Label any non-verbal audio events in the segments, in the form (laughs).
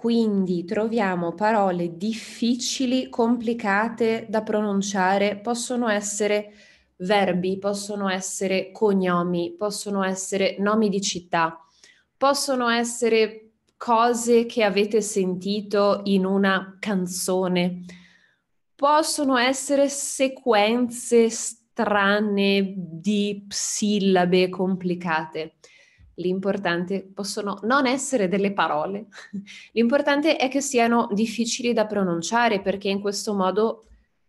quindi troviamo parole difficili, complicate da pronunciare, possono essere verbi, possono essere cognomi, possono essere nomi di città, possono essere cose che avete sentito in una canzone, possono essere sequenze strane di sillabe complicate l'importante possono non essere delle parole, (laughs) l'importante è che siano difficili da pronunciare perché in questo modo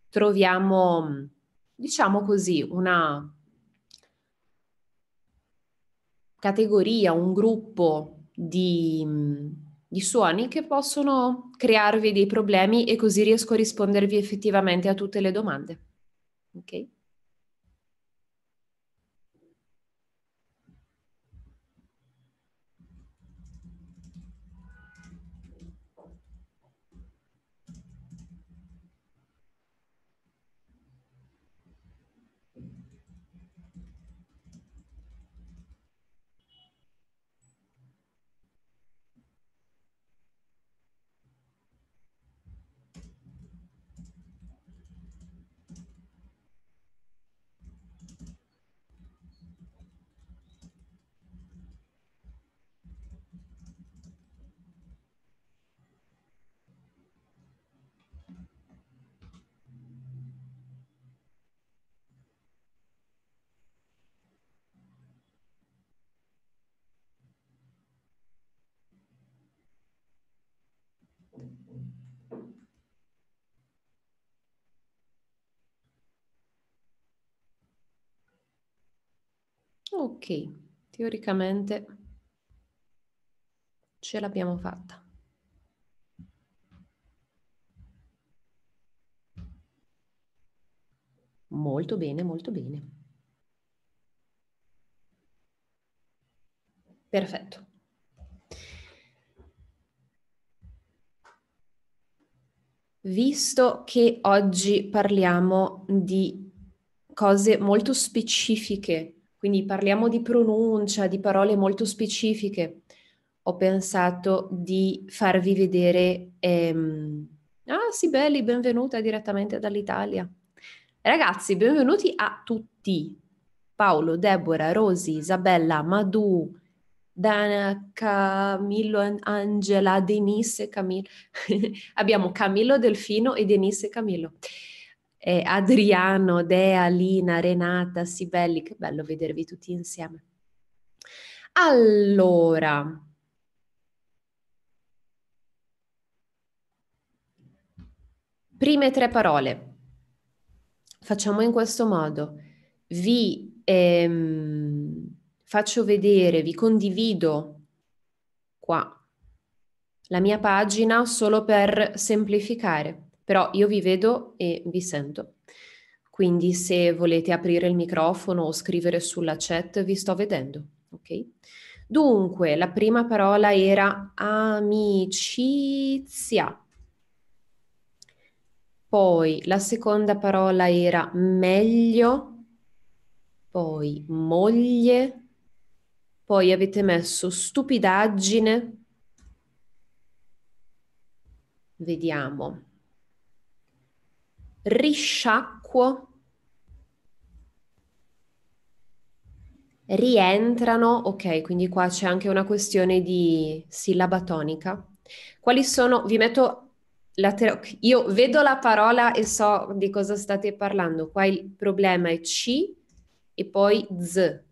troviamo, diciamo così, una categoria, un gruppo di, di suoni che possono crearvi dei problemi e così riesco a rispondervi effettivamente a tutte le domande. Okay? ok, teoricamente ce l'abbiamo fatta. Molto bene, molto bene. Perfetto. Visto che oggi parliamo di cose molto specifiche quindi parliamo di pronuncia, di parole molto specifiche. Ho pensato di farvi vedere... Ehm... Ah, Sibeli, benvenuta direttamente dall'Italia. Ragazzi, benvenuti a tutti. Paolo, Deborah, Rosi, Isabella, Madu, Dana, Camillo, Angela, Denise, Camillo. (laughs) Abbiamo Camillo Delfino e Denise e Camillo eh, Adriano, Dea, Lina, Renata, Sibelli, che bello vedervi tutti insieme. Allora, prime tre parole. Facciamo in questo modo. Vi ehm, faccio vedere, vi condivido qua la mia pagina solo per semplificare però io vi vedo e vi sento. Quindi se volete aprire il microfono o scrivere sulla chat, vi sto vedendo, ok? Dunque, la prima parola era amicizia. Poi la seconda parola era meglio, poi moglie, poi avete messo stupidaggine. Vediamo risciacquo rientrano, ok, quindi qua c'è anche una questione di sillaba tonica. Quali sono, vi metto la te- io vedo la parola e so di cosa state parlando. Qua il problema è C e poi Z.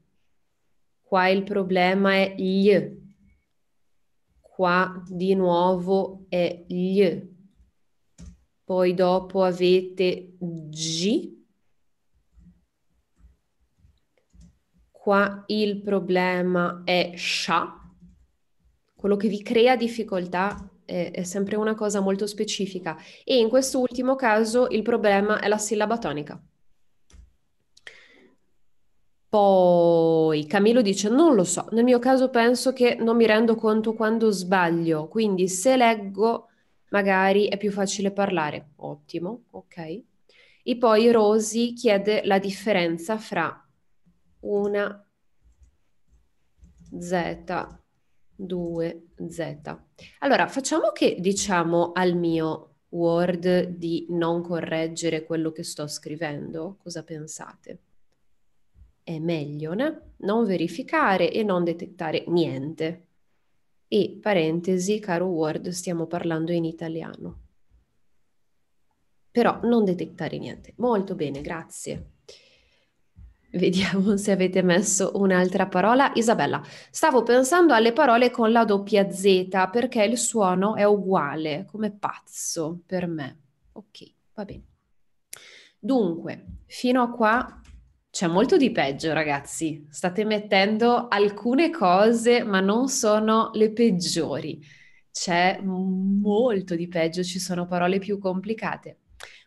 Qua il problema è gli. Qua di nuovo è gli poi dopo avete G. Qua il problema è SHA. Quello che vi crea difficoltà è, è sempre una cosa molto specifica e in quest'ultimo caso il problema è la sillaba tonica. Poi Camillo dice: Non lo so, nel mio caso penso che non mi rendo conto quando sbaglio, quindi se leggo magari è più facile parlare. Ottimo, ok. E poi Rosy chiede la differenza fra una Z, due Z. Allora, facciamo che diciamo al mio Word di non correggere quello che sto scrivendo. Cosa pensate? È meglio, né? Non verificare e non detettare niente. E parentesi, caro Word, stiamo parlando in italiano. Però non detectare niente. Molto bene, grazie. Vediamo se avete messo un'altra parola. Isabella, stavo pensando alle parole con la doppia Z perché il suono è uguale, come pazzo per me. Ok, va bene. Dunque, fino a qua c'è molto di peggio, ragazzi. State mettendo alcune cose, ma non sono le peggiori. C'è molto di peggio, ci sono parole più complicate.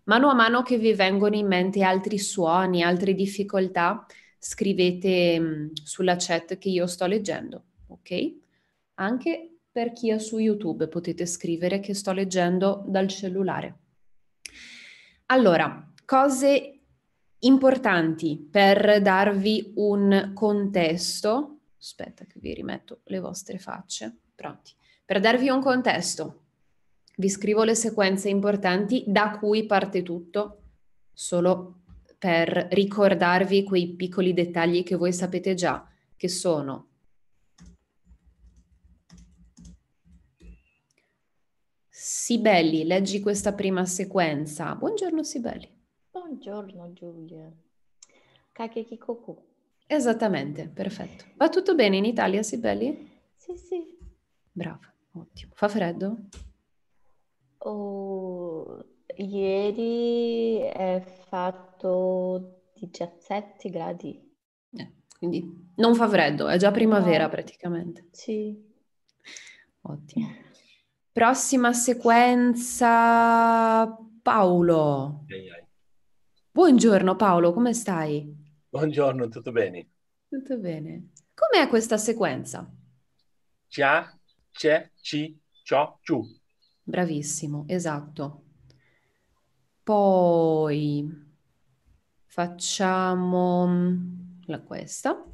Mano a mano che vi vengono in mente altri suoni, altre difficoltà, scrivete mm, sulla chat che io sto leggendo, ok? Anche per chi è su YouTube potete scrivere che sto leggendo dal cellulare. Allora, cose importanti per darvi un contesto. Aspetta che vi rimetto le vostre facce. Pronti. Per darvi un contesto, vi scrivo le sequenze importanti da cui parte tutto, solo per ricordarvi quei piccoli dettagli che voi sapete già, che sono Sibelli, leggi questa prima sequenza. Buongiorno Sibelli. Buongiorno Giulia. Kakeki Koku. Esattamente, perfetto. Va tutto bene in Italia, Sibeli? Sì, sì. Bravo, ottimo. Fa freddo? Oh, ieri è fatto 17 gradi. Eh, quindi non fa freddo, è già primavera no. praticamente. Sì. Ottimo. Prossima sequenza, Paolo. Yeah, yeah. Buongiorno Paolo, come stai? Buongiorno, tutto bene? Tutto bene. Com'è questa sequenza? Cia, ce, ci, ciò, ciù. Bravissimo, esatto. Poi facciamo la questa.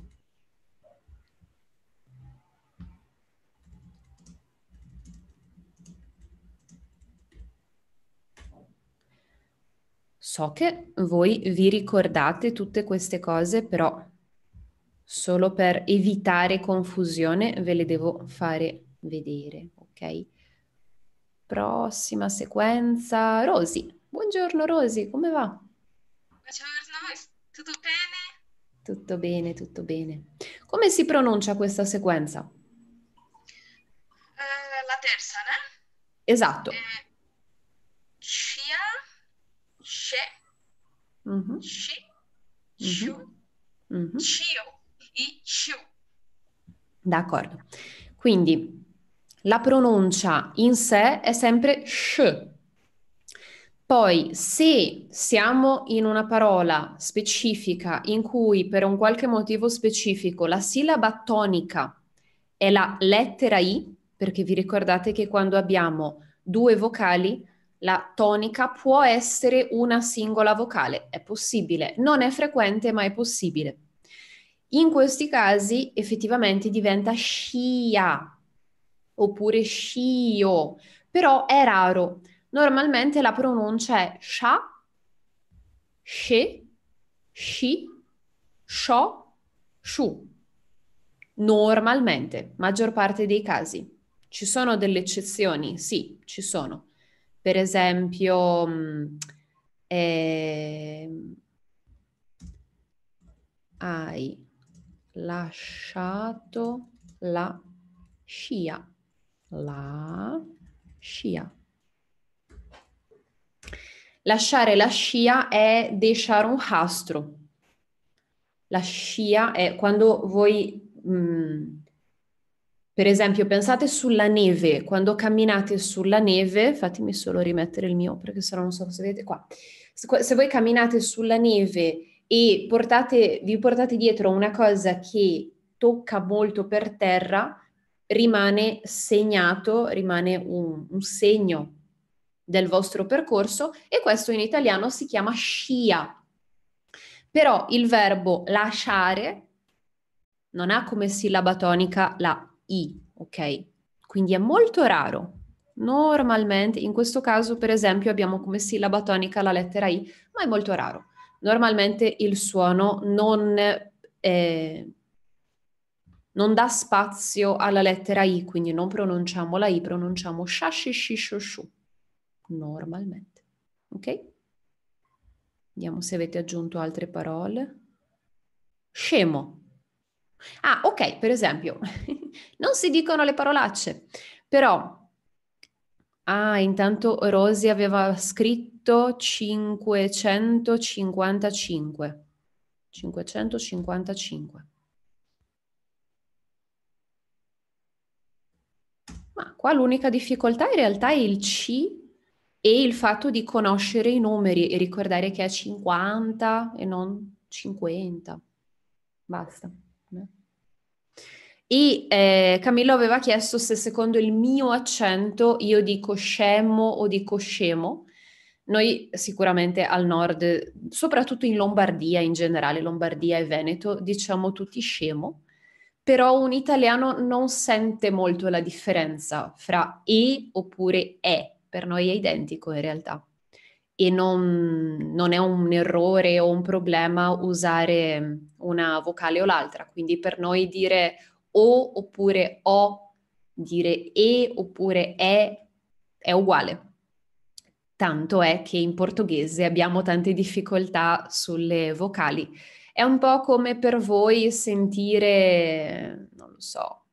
So che voi vi ricordate tutte queste cose, però solo per evitare confusione ve le devo fare vedere, ok? Prossima sequenza, Rosy. Buongiorno Rosy, come va? Buongiorno, tutto bene? Tutto bene, tutto bene. Come si pronuncia questa sequenza? Uh, la terza, no? Esatto. Eh Угу. Ши, щу, угу. чио D'accordo. Quindi la pronuncia in sé è sempre sh. Poi, se siamo in una parola specifica in cui per un qualche motivo specifico la sillaba tonica è la lettera I, perché vi ricordate che quando abbiamo due vocali la tonica può essere una singola vocale, è possibile, non è frequente ma è possibile. In questi casi effettivamente diventa scia oppure scio, però è raro. Normalmente la pronuncia è sha, she, sci, sho, shu. Normalmente, maggior parte dei casi. Ci sono delle eccezioni? Sì, ci sono per esempio, eh, hai lasciato la scia, la scia. Lasciare la scia è deixar un um rastro. La scia è quando voi mh, mm, per esempio, pensate sulla neve, quando camminate sulla neve, fatemi solo rimettere il mio perché sennò non so se vedete qua. Se voi camminate sulla neve e portate, vi portate dietro una cosa che tocca molto per terra, rimane segnato, rimane un, un segno del vostro percorso e questo in italiano si chiama scia. Però il verbo lasciare non ha come sillaba tonica la i, ok? Quindi è molto raro. Normalmente, in questo caso per esempio abbiamo come sillaba tonica la lettera I, ma è molto raro. Normalmente il suono non, eh, non dà spazio alla lettera I, quindi non pronunciamo la I, pronunciamo shashishishoshu, normalmente. Ok? Vediamo se avete aggiunto altre parole. Scemo Ah, ok, per esempio, (laughs) non si dicono le parolacce, però... Ah, intanto Rosy aveva scritto 555. 555. Ma qua l'unica difficoltà in realtà è il C e il fatto di conoscere i numeri e ricordare che è 50 e non 50. Basta. E eh, Camillo aveva chiesto se secondo il mio accento io dico scemo o dico scemo. Noi sicuramente al nord, soprattutto in Lombardia in generale, Lombardia e Veneto, diciamo tutti scemo, però un italiano non sente molto la differenza fra e oppure è, per noi è identico in realtà. E non, non è un errore o un problema usare una vocale o l'altra, quindi per noi dire o oppure o, dire e oppure è, è uguale. Tanto è che in portoghese abbiamo tante difficoltà sulle vocali. È un po' come per voi sentire, non lo so,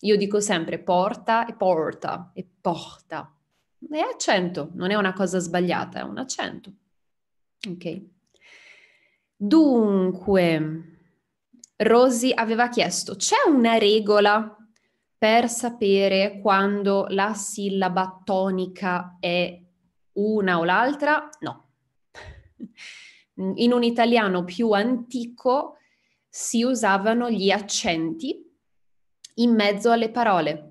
io dico sempre porta e porta e porta. È accento, non è una cosa sbagliata, è un accento. Ok. Dunque, Rosy aveva chiesto, c'è una regola per sapere quando la sillaba tonica è una o l'altra? No. In un italiano più antico si usavano gli accenti in mezzo alle parole.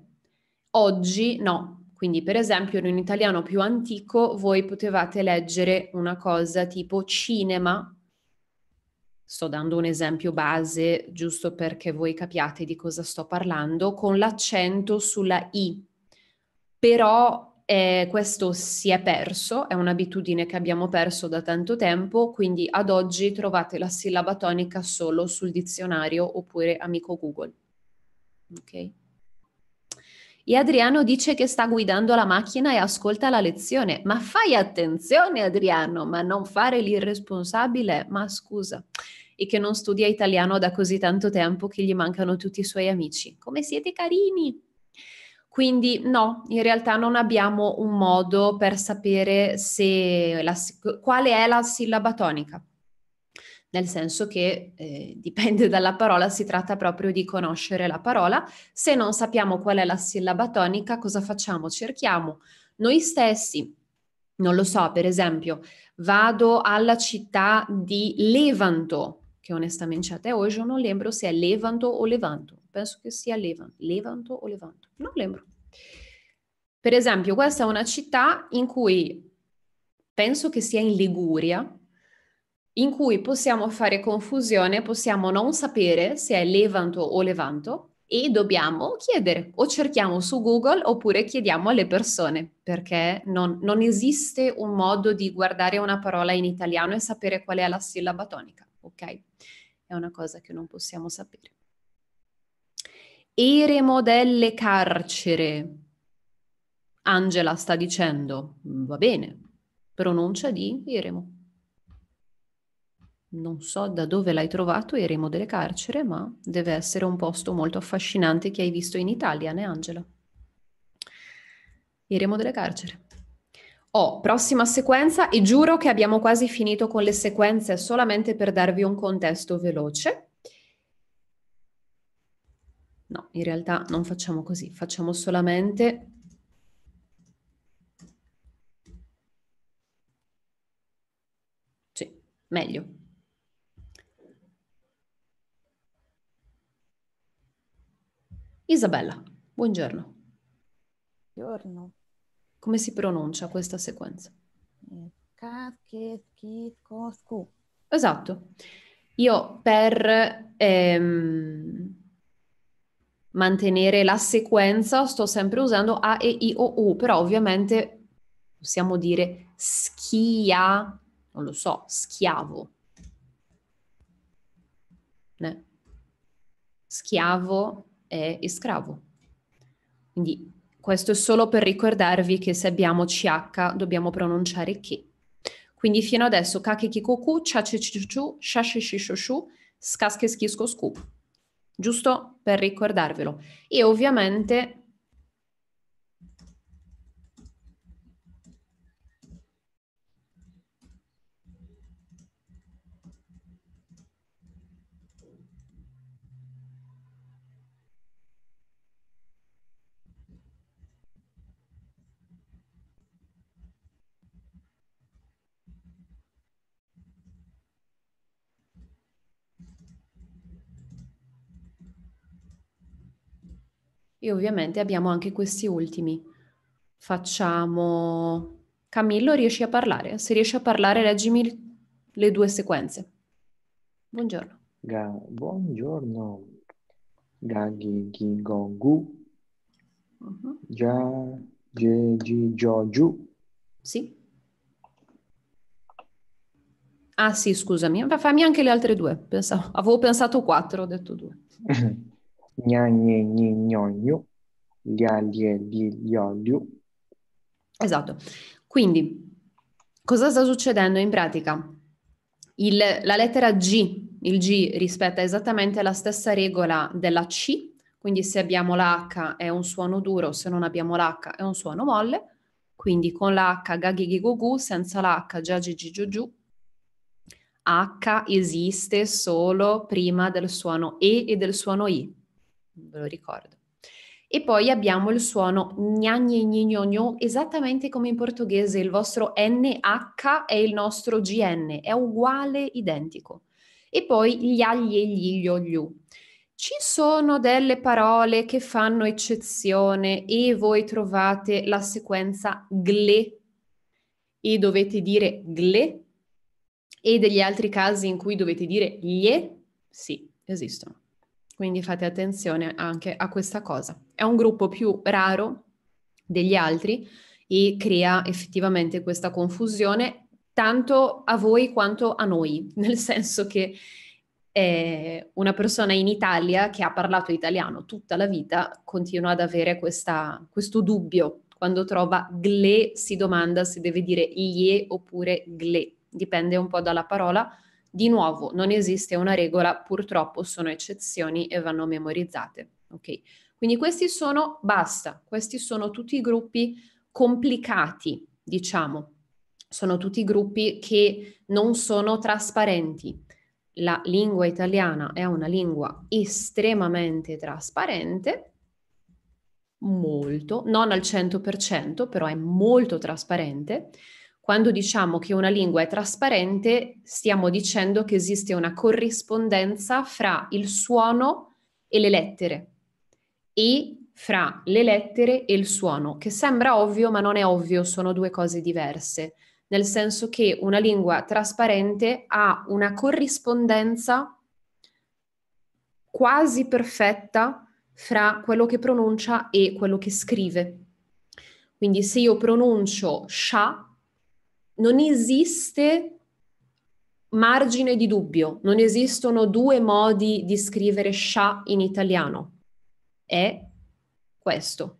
Oggi no. Quindi per esempio in un italiano più antico voi potevate leggere una cosa tipo cinema sto dando un esempio base giusto perché voi capiate di cosa sto parlando, con l'accento sulla I. Però eh, questo si è perso, è un'abitudine che abbiamo perso da tanto tempo, quindi ad oggi trovate la sillaba tonica solo sul dizionario oppure amico Google. Okay. E Adriano dice che sta guidando la macchina e ascolta la lezione. Ma fai attenzione Adriano, ma non fare l'irresponsabile, ma scusa. E che non studia italiano da così tanto tempo che gli mancano tutti i suoi amici. Come siete carini! Quindi no, in realtà non abbiamo un modo per sapere la, quale è la sillaba tonica nel senso che eh, (laughs) dipende dalla parola, si tratta proprio di conoscere la parola. Se non sappiamo qual è la sillaba tonica, cosa facciamo? Cerchiamo noi stessi, non lo so, per esempio, vado alla città di Levanto, che onestamente até hoje eu não lembro se è levanto o levanto. Penso che sia levanto, levanto o levanto. Non lembro. Per esempio, questa è una città in cui penso che sia in Liguria, in cui possiamo fare confusione, possiamo non sapere se è Levanto o Levanto e dobbiamo chiedere o cerchiamo su Google oppure chiediamo alle persone perché non, non esiste un modo di guardare una parola in italiano e sapere qual è la sillaba tonica, ok? È una cosa che non possiamo sapere. Eremo delle carcere, Angela sta dicendo, va bene, pronuncia di eremo non so da dove l'hai trovato il remo delle carcere, ma deve essere un posto molto affascinante che hai visto in Italia, né Angela? Il remo delle carcere. Oh, prossima sequenza e giuro che abbiamo quasi finito con le sequenze solamente per darvi un contesto veloce. No, in realtà non facciamo così, facciamo solamente meglio. Isabella, buongiorno. Buongiorno. Come si pronuncia questa sequenza? Eh, esatto. Io per ehm, mantenere la sequenza sto sempre usando A, E, I, O, U, però ovviamente possiamo dire schia, non lo so, schiavo. Ne? Schiavo è escravo. Quindi questo è solo per ricordarvi che se abbiamo CH dobbiamo pronunciare chi. Quindi fino adesso kakekikoku, chachechushu, shashishishushu, skaskeschiskoskup. Giusto per ricordarvelo. E ovviamente E ovviamente abbiamo anche questi ultimi. Facciamo... Camillo, riesci a parlare? Se riesci a parlare, leggimi le due sequenze. Buongiorno. Ga- buongiorno. Gaghi Gigongu. Uh-huh. Mm-hmm. Gia Gigi Giogiu. Sì. Ah sì, scusami, fammi anche le altre due. Pensavo, avevo pensato quattro, ho detto due. (laughs) gna gne, gne, gnogno, lia, lie, li, lioliu. Esatto. Quindi, cosa sta succedendo in pratica? Il, la lettera G, il G rispetta esattamente la stessa regola della C, quindi se abbiamo l'H è un suono duro, se non abbiamo l'H è un suono molle, quindi con l'H gagigigogu, senza l'H giagigigiugiu. H esiste solo prima del suono E e del suono I, ve lo ricordo. E poi abbiamo il suono gnagnignignogno, esattamente come in portoghese, il vostro NH è il nostro GN, è uguale, identico. E poi gli agli e gli gliogliu. Ci sono delle parole che fanno eccezione e voi trovate la sequenza gle e dovete dire gle e degli altri casi in cui dovete dire glie? Sì, esistono. Quindi fate attenzione anche a questa cosa. È un gruppo più raro degli altri e crea effettivamente questa confusione tanto a voi quanto a noi, (laughs) nel senso che eh, una persona in Italia che ha parlato italiano tutta la vita continua ad avere questa, questo dubbio. Quando trova gle si domanda se deve dire ie oppure gle, dipende un po' dalla parola di nuovo, non esiste una regola, purtroppo sono eccezioni e vanno memorizzate. Okay? Quindi questi sono, basta, questi sono tutti i gruppi complicati, diciamo, sono tutti i gruppi che non sono trasparenti. La lingua italiana è una lingua estremamente trasparente, molto, non al 100%, però è molto trasparente quando diciamo che una lingua è trasparente, stiamo dicendo che esiste una corrispondenza fra il suono e le lettere e fra le lettere e il suono, che sembra ovvio ma non è ovvio, sono due cose diverse, nel senso che una lingua trasparente ha una corrispondenza quasi perfetta fra quello che pronuncia e quello che scrive. Quindi se io pronuncio sha non esiste margine di dubbio, non esistono due modi di scrivere scià in italiano. È questo.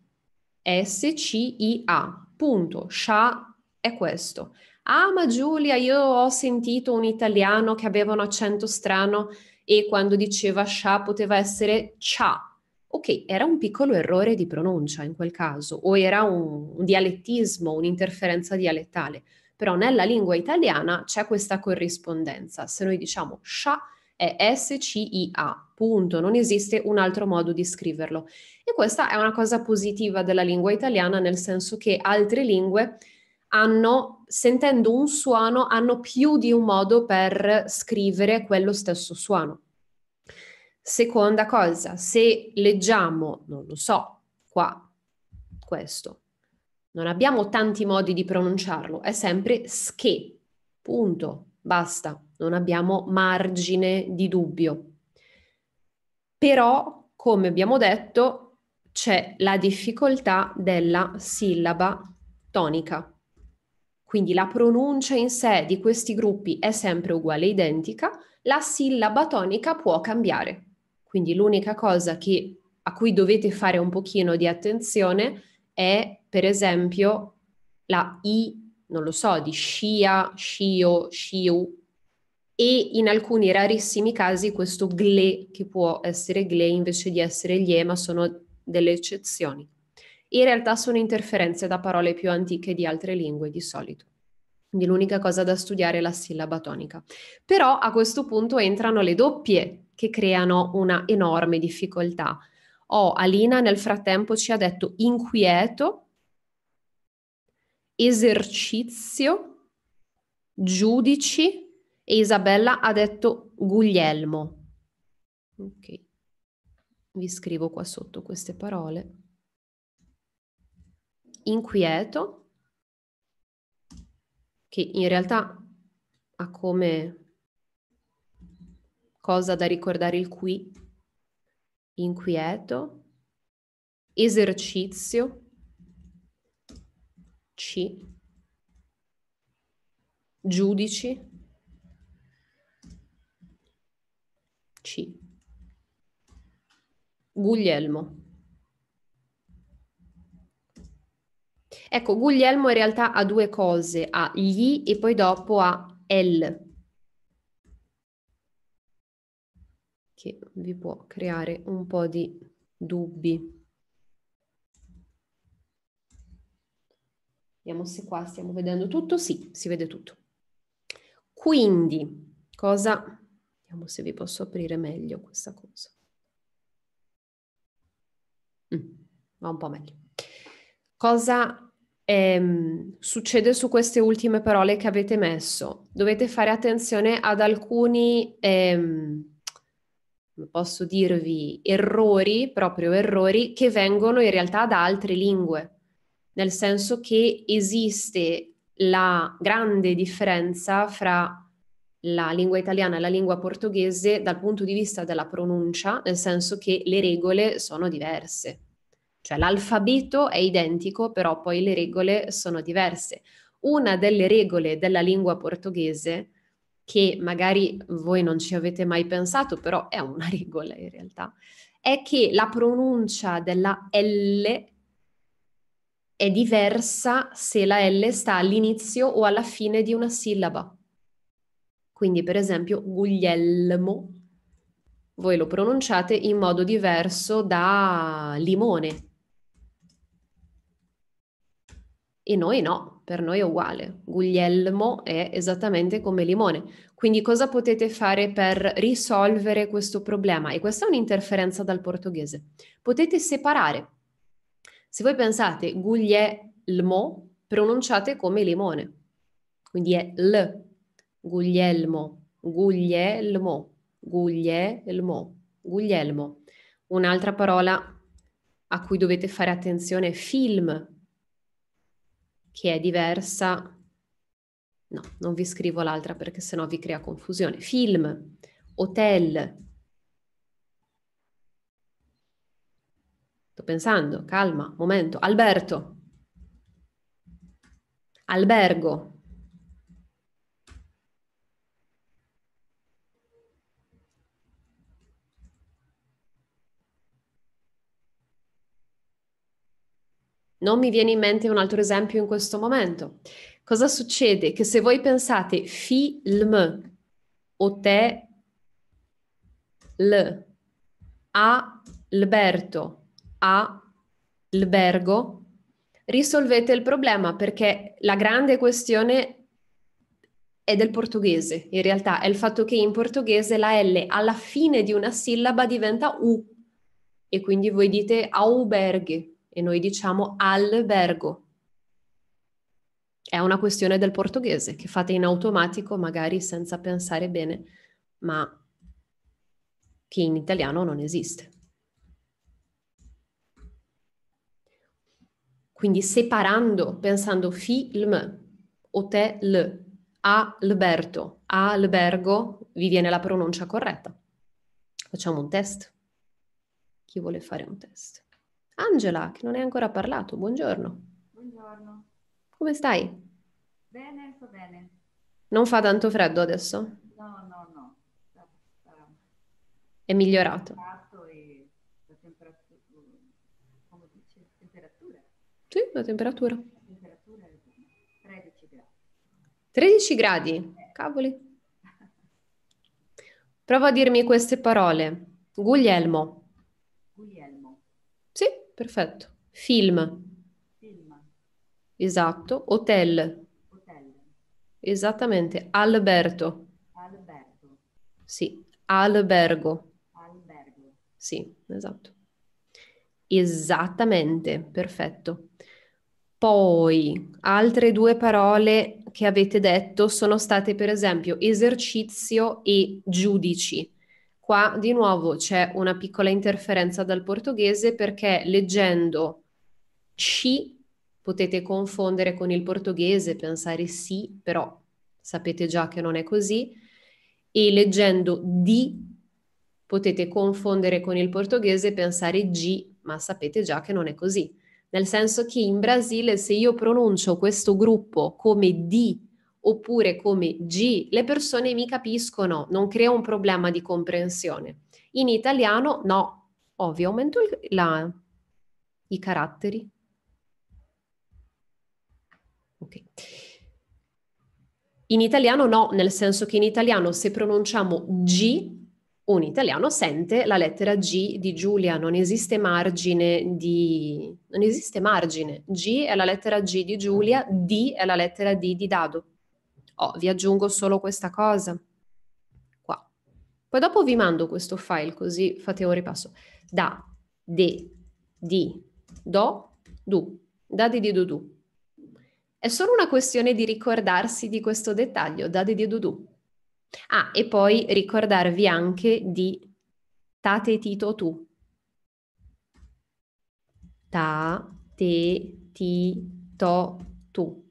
S-C-I-A. Punto. Scià è questo. Ah, ma Giulia, io ho sentito un italiano che aveva un accento strano e quando diceva scià poteva essere cià. Ok, era un piccolo errore di pronuncia in quel caso, o era un, un dialettismo, un'interferenza dialettale però nella lingua italiana c'è questa corrispondenza. Se noi diciamo sha è SCIA, punto, non esiste un altro modo di scriverlo. E questa è una cosa positiva della lingua italiana nel senso che altre lingue hanno, sentendo un suono, hanno più di un modo per scrivere quello stesso suono. Seconda cosa, se leggiamo, non lo so, qua, questo, non abbiamo tanti modi di pronunciarlo, è sempre ske, punto, basta, non abbiamo margine di dubbio. Però, come abbiamo detto, c'è la difficoltà della sillaba tonica. Quindi la pronuncia in sé di questi gruppi è sempre uguale, identica, la sillaba tonica può cambiare. Quindi l'unica cosa che, a cui dovete fare un pochino di attenzione è per esempio la I, non lo so, di scia, scio, sciu, e in alcuni rarissimi casi questo gle, che può essere gle invece di essere glie, ma sono delle eccezioni. In realtà sono interferenze da parole più antiche di altre lingue di solito. Quindi l'unica cosa da studiare è la sillaba tonica. Però a questo punto entrano le doppie che creano una enorme difficoltà. Oh, Alina nel frattempo ci ha detto inquieto esercizio, giudici e Isabella ha detto Guglielmo. Ok, vi scrivo qua sotto queste parole. Inquieto, che in realtà ha come cosa da ricordare il qui, inquieto, esercizio, c, giudici, C, Guglielmo. Ecco, Guglielmo in realtà ha due cose, ha gli e poi dopo ha L, che vi può creare un po' di dubbi. Vediamo se qua stiamo vedendo tutto. Sì, si vede tutto. Quindi, cosa... Vediamo se vi posso aprire meglio questa cosa. Mm, va un po' meglio. Cosa ehm, succede su queste ultime parole che avete messo? Dovete fare attenzione ad alcuni... Ehm, posso dirvi errori, proprio errori, che vengono in realtà da altre lingue nel senso che esiste la grande differenza fra la lingua italiana e la lingua portoghese dal punto di vista della pronuncia, nel senso che le regole sono diverse. Cioè l'alfabeto è identico, però poi le regole sono diverse. Una delle regole della lingua portoghese, che magari voi non ci avete mai pensato, però è una (laughs) regola in realtà, è che la pronuncia della L è diversa se la L sta all'inizio o alla fine di una sillaba. Quindi, per esempio, Guglielmo, voi lo pronunciate in modo diverso da limone. E noi no, per noi è uguale. Guglielmo è esattamente come limone. Quindi cosa potete fare per risolvere questo problema? E questa è un'interferenza dal portoghese. Potete separare se voi pensate Guglielmo, pronunciate come limone, quindi è L, Guglielmo, Guglielmo, Guglielmo, Guglielmo. Un'altra parola a cui dovete fare attenzione è film, che è diversa. No, non vi scrivo l'altra perché sennò vi crea confusione. Film, hotel, Sto pensando, calma, momento. Alberto. Albergo. Non mi viene in mente un altro esempio in questo momento. Cosa succede? Che se voi pensate film o te l a Alberto albergo, risolvete il problema perché la grande questione è del portoghese, in realtà è il fatto che in portoghese la L alla fine di una sillaba diventa U e quindi voi dite auberghe e noi diciamo albergo. È una questione del portoghese che fate in automatico, magari senza pensare bene, ma che in italiano non esiste. quindi separando, pensando film, hotel, alberto, albergo, vi viene la pronuncia corretta. Facciamo un test. Chi vuole fare un test? Angela, che non hai ancora parlato, buongiorno. Buongiorno. Come stai? Bene, sto bene. Non fa tanto freddo adesso? No, no, no. È migliorato. Sì, la temperatura. 13 gradi. cavoli. Prova a dirmi queste parole. Guglielmo. Guglielmo. Sì, perfetto. Film. Film. Esatto. Hotel. Hotel. Esattamente. Alberto. Alberto. Sì. Albergo. Albergo. Sì, esatto. Esattamente, perfetto. Poi, altre due parole che avete detto sono state per esempio esercizio e giudici. Qua di nuovo c'è una piccola interferenza dal portoghese perché leggendo ci potete confondere con il portoghese, pensare sì, però sapete già che non è così, e leggendo di potete confondere con il portoghese, pensare g, ma sapete già che non è così nel senso che in Brasile se io pronuncio questo gruppo come D oppure come G, le persone mi capiscono, non crea un problema di comprensione. In italiano no, ovvio, aumento la, i caratteri. Okay. In italiano no, nel senso che in italiano se pronunciamo G un italiano sente la lettera G di Giulia, non esiste margine di... non esiste margine, G è la lettera G di Giulia, D è la lettera D di Dado. Oh, vi aggiungo solo questa cosa. Qua. Poi dopo vi mando questo file così fate un ripasso. Da, de, di, do, du. Da, di, di, du, du. È solo una questione di ricordarsi di questo dettaglio, da, di, di, du, du. Ah, e poi ricordarvi anche di Tate Tito tu. Ta, te, ti, to, tu.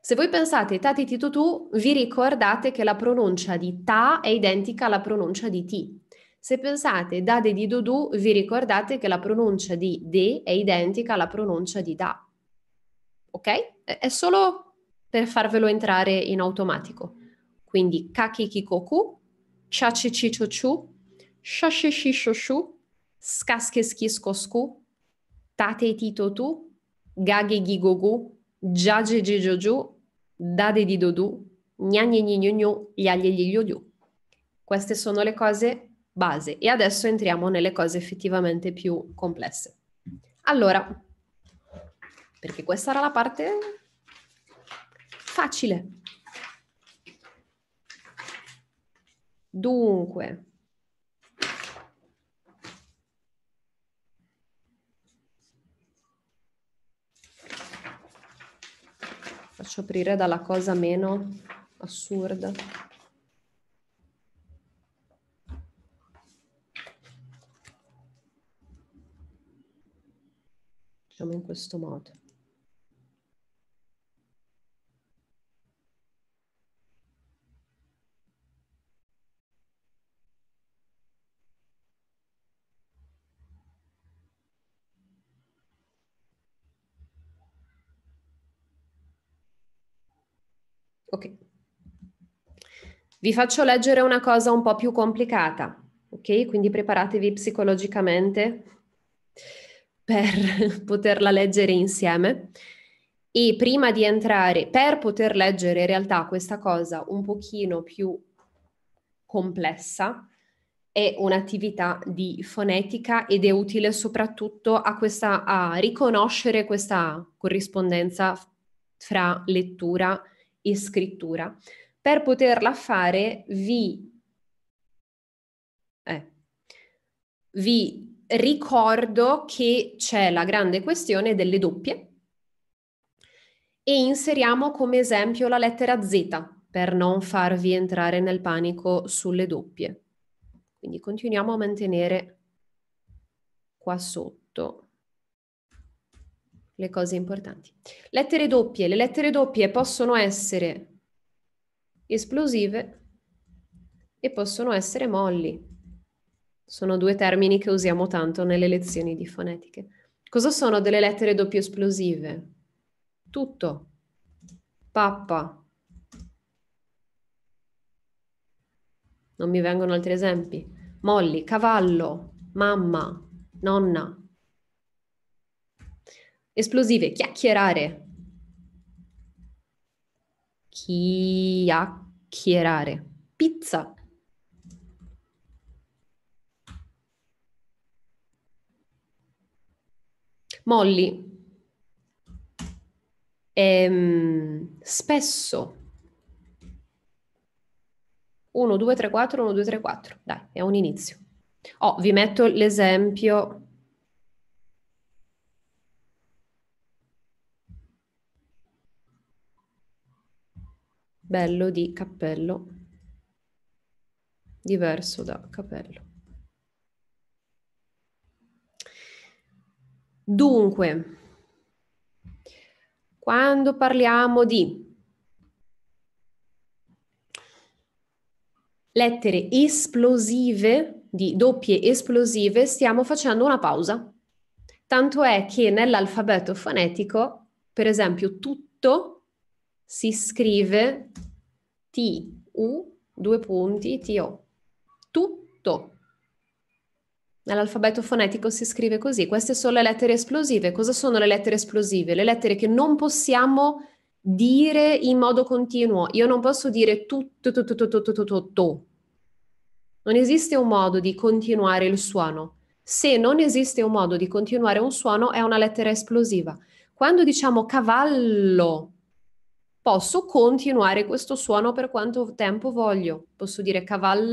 Se voi pensate Tate Tito tu, vi ricordate che la pronuncia di ta è identica alla pronuncia di ti. Se pensate dade di dodu, vi ricordate che la pronuncia di de è identica alla pronuncia di da. Ok? È solo per farvelo entrare in automatico quindi kaki kikoku, chachi chichochu, shoshi shishoshu, skaskiskiskosku, tate titotu, gage gigogu, jage gijoju, dade didodu, gnagni gnignu, gliagli gligliu. Queste sono le cose base e adesso entriamo nelle cose effettivamente più complesse. Allora, perché questa era la parte facile. Dunque, faccio aprire dalla cosa meno assurda. Facciamo in questo modo. Ok. Vi faccio leggere una cosa un po' più complicata, ok? Quindi preparatevi psicologicamente per (laughs) poterla leggere insieme. E prima di entrare, per poter leggere in realtà questa cosa un pochino più complessa, è un'attività di fonetica ed è utile soprattutto a, questa, a riconoscere questa corrispondenza fra lettura e e scrittura. Per poterla fare vi, eh, vi ricordo che c'è la grande questione delle doppie e inseriamo come esempio la lettera Z per non farvi entrare nel panico sulle doppie. Quindi continuiamo a mantenere qua sotto le cose importanti. Lettere doppie. Le lettere doppie possono essere esplosive e possono essere molli. Sono due termini che usiamo tanto nelle lezioni di fonetiche. Cosa sono delle lettere doppie esplosive? Tutto. Pappa. Non mi vengono altri esempi. Molli, cavallo, mamma, nonna. Esplosive, chiacchierare. Chiacchierare. Pizza. Molli. Ehm, spesso. 1, 2, 3, 4, 1, 2, 3, 4. Dai, è un inizio. Oh, vi metto l'esempio bello di cappello diverso da capello. Dunque, quando parliamo di lettere esplosive, di doppie esplosive, stiamo facendo una pausa. Tanto è che nell'alfabeto fonetico, per esempio, tutto si scrive T-U, due punti, T-O. Tutto. Nell'alfabeto fonetico si scrive così. Queste sono le lettere esplosive. Cosa sono le lettere esplosive? Le lettere che non possiamo dire in modo continuo. Io non posso dire tutto, tutto, tutto, tutto, tutto. Non esiste un modo di continuare il suono. Se non esiste un modo di continuare un suono, è una lettera esplosiva. Quando diciamo cavallo, posso continuare questo suono per quanto tempo voglio. Posso dire cavallo.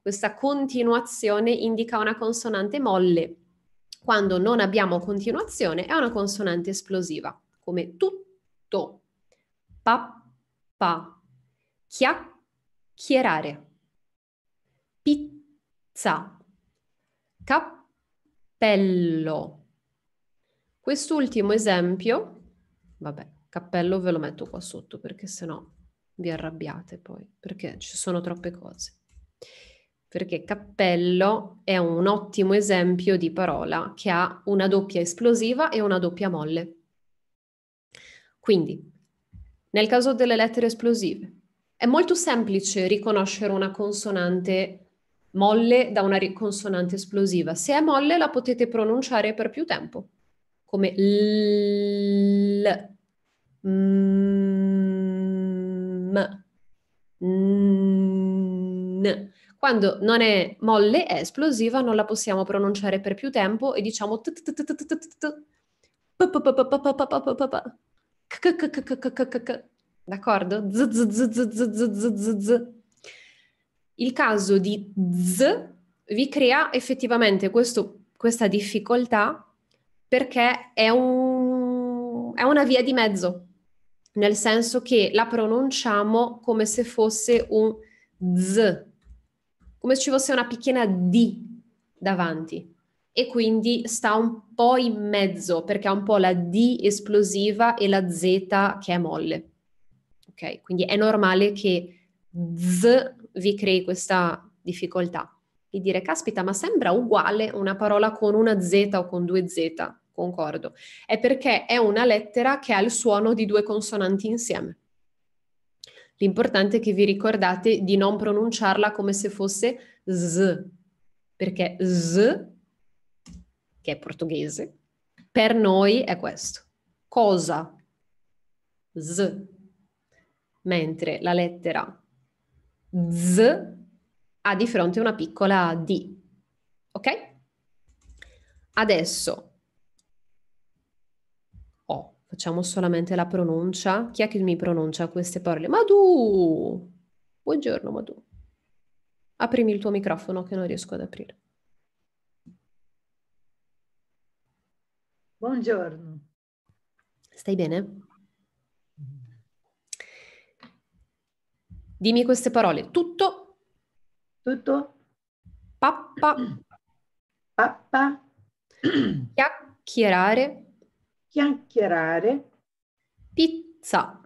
Questa continuazione indica una consonante molle. Quando non abbiamo continuazione è una consonante esplosiva, come tutto, pappa, chiacchierare, pizza, cappello Quest'ultimo esempio, vabbè, cappello ve lo metto qua sotto perché sennò vi arrabbiate poi, perché ci sono troppe cose. Perché cappello è un ottimo esempio di parola che ha una doppia esplosiva e una doppia molle. Quindi, nel caso delle lettere esplosive, è molto semplice riconoscere una consonante molle da una consonante esplosiva. Se è molle la potete pronunciare per più tempo come l, m, n. Quando non è molle, è esplosiva, non la possiamo pronunciare per più tempo e diciamo D'accordo? Il caso di z vi crea effettivamente questo, questa difficoltà perché è, un, è una via di mezzo, nel senso che la pronunciamo come se fosse un z, come se ci fosse una picchiana D davanti e quindi sta un po' in mezzo perché ha un po' la D esplosiva e la Z che è molle. Ok, quindi è normale che Z vi crei questa difficoltà di dire caspita, ma sembra uguale una parola con una Z o con due Z concordo, è perché è una lettera che ha il suono di due consonanti insieme. L'importante è che vi ricordate di non pronunciarla come se fosse z, perché z, che è portoghese, per noi è questo. Cosa? Z. Mentre la lettera z ha di fronte una piccola d. Ok? Adesso facciamo solamente la pronuncia. Chi è che mi pronuncia queste parole? Madu! Buongiorno Madu. Aprimi il tuo microfono che non riesco ad aprire. Buongiorno. Stai bene? Dimmi queste parole. Tutto. Tutto. Pappa. Pappa. Chiacchierare chiacchierare. Pizza.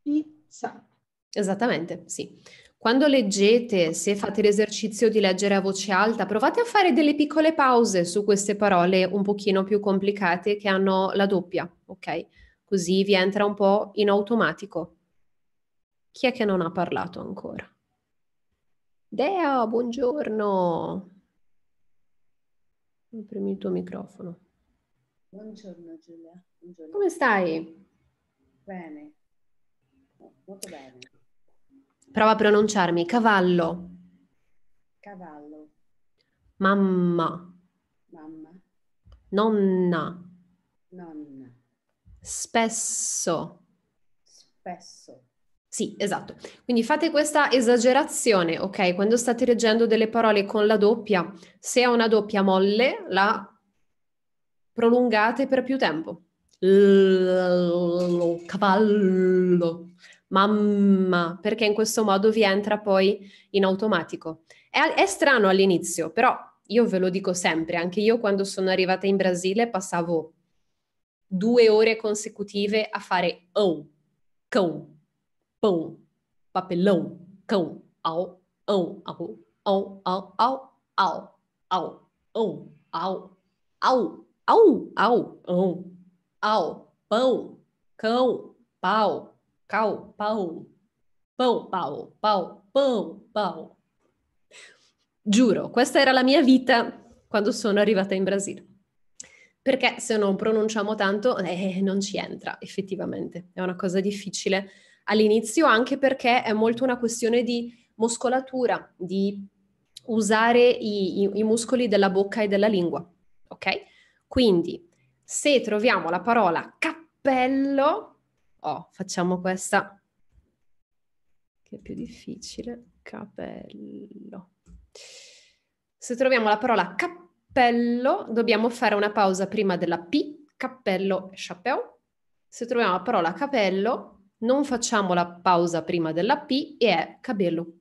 Pizza. Esattamente, sì. Quando leggete, se fate l'esercizio di leggere a voce alta, provate a fare delle piccole pause su queste parole un pochino più complicate che hanno la doppia, ok? Così vi entra un po' in automatico. Chi è che non ha parlato ancora? Dea, buongiorno. Premi il tuo microfono. Buongiorno Giulia. Buongiorno. Come stai? Bene, oh, molto bene. Prova a pronunciarmi. Cavallo. Cavallo. Mamma. Mamma. Nonna. Nonna. Spesso. Spesso. Sì, esatto. Quindi fate questa esagerazione, ok? Quando state leggendo delle parole con la doppia, se è una doppia molle, la prolungate per più tempo. L- cavallo, mamma, perché in questo modo vi entra poi in automatico. È, è, strano all'inizio, però io ve lo dico sempre, anche io quando sono arrivata in Brasile passavo due ore consecutive a fare oh, cão, pão, papelão, cão, au, au, au, au, au, au, au, au, au, au, au, au, au Au, au, au, au, pão, cão, pau, cau, pau, pão, pau, pau, pão, pau. Giuro, questa era la mia vita quando sono arrivata in Brasile. Perché se non pronunciamo tanto eh, non ci entra effettivamente, è una cosa difficile all'inizio anche perché è molto una questione di muscolatura, di usare i, i, i muscoli della bocca e della lingua, ok? Quindi, se troviamo la parola cappello, oh, facciamo questa che è più difficile, capello. Se troviamo la parola cappello, dobbiamo fare una pausa prima della P, cappello, chapeau. Se troviamo la parola capello, non facciamo la pausa prima della P e è cabello.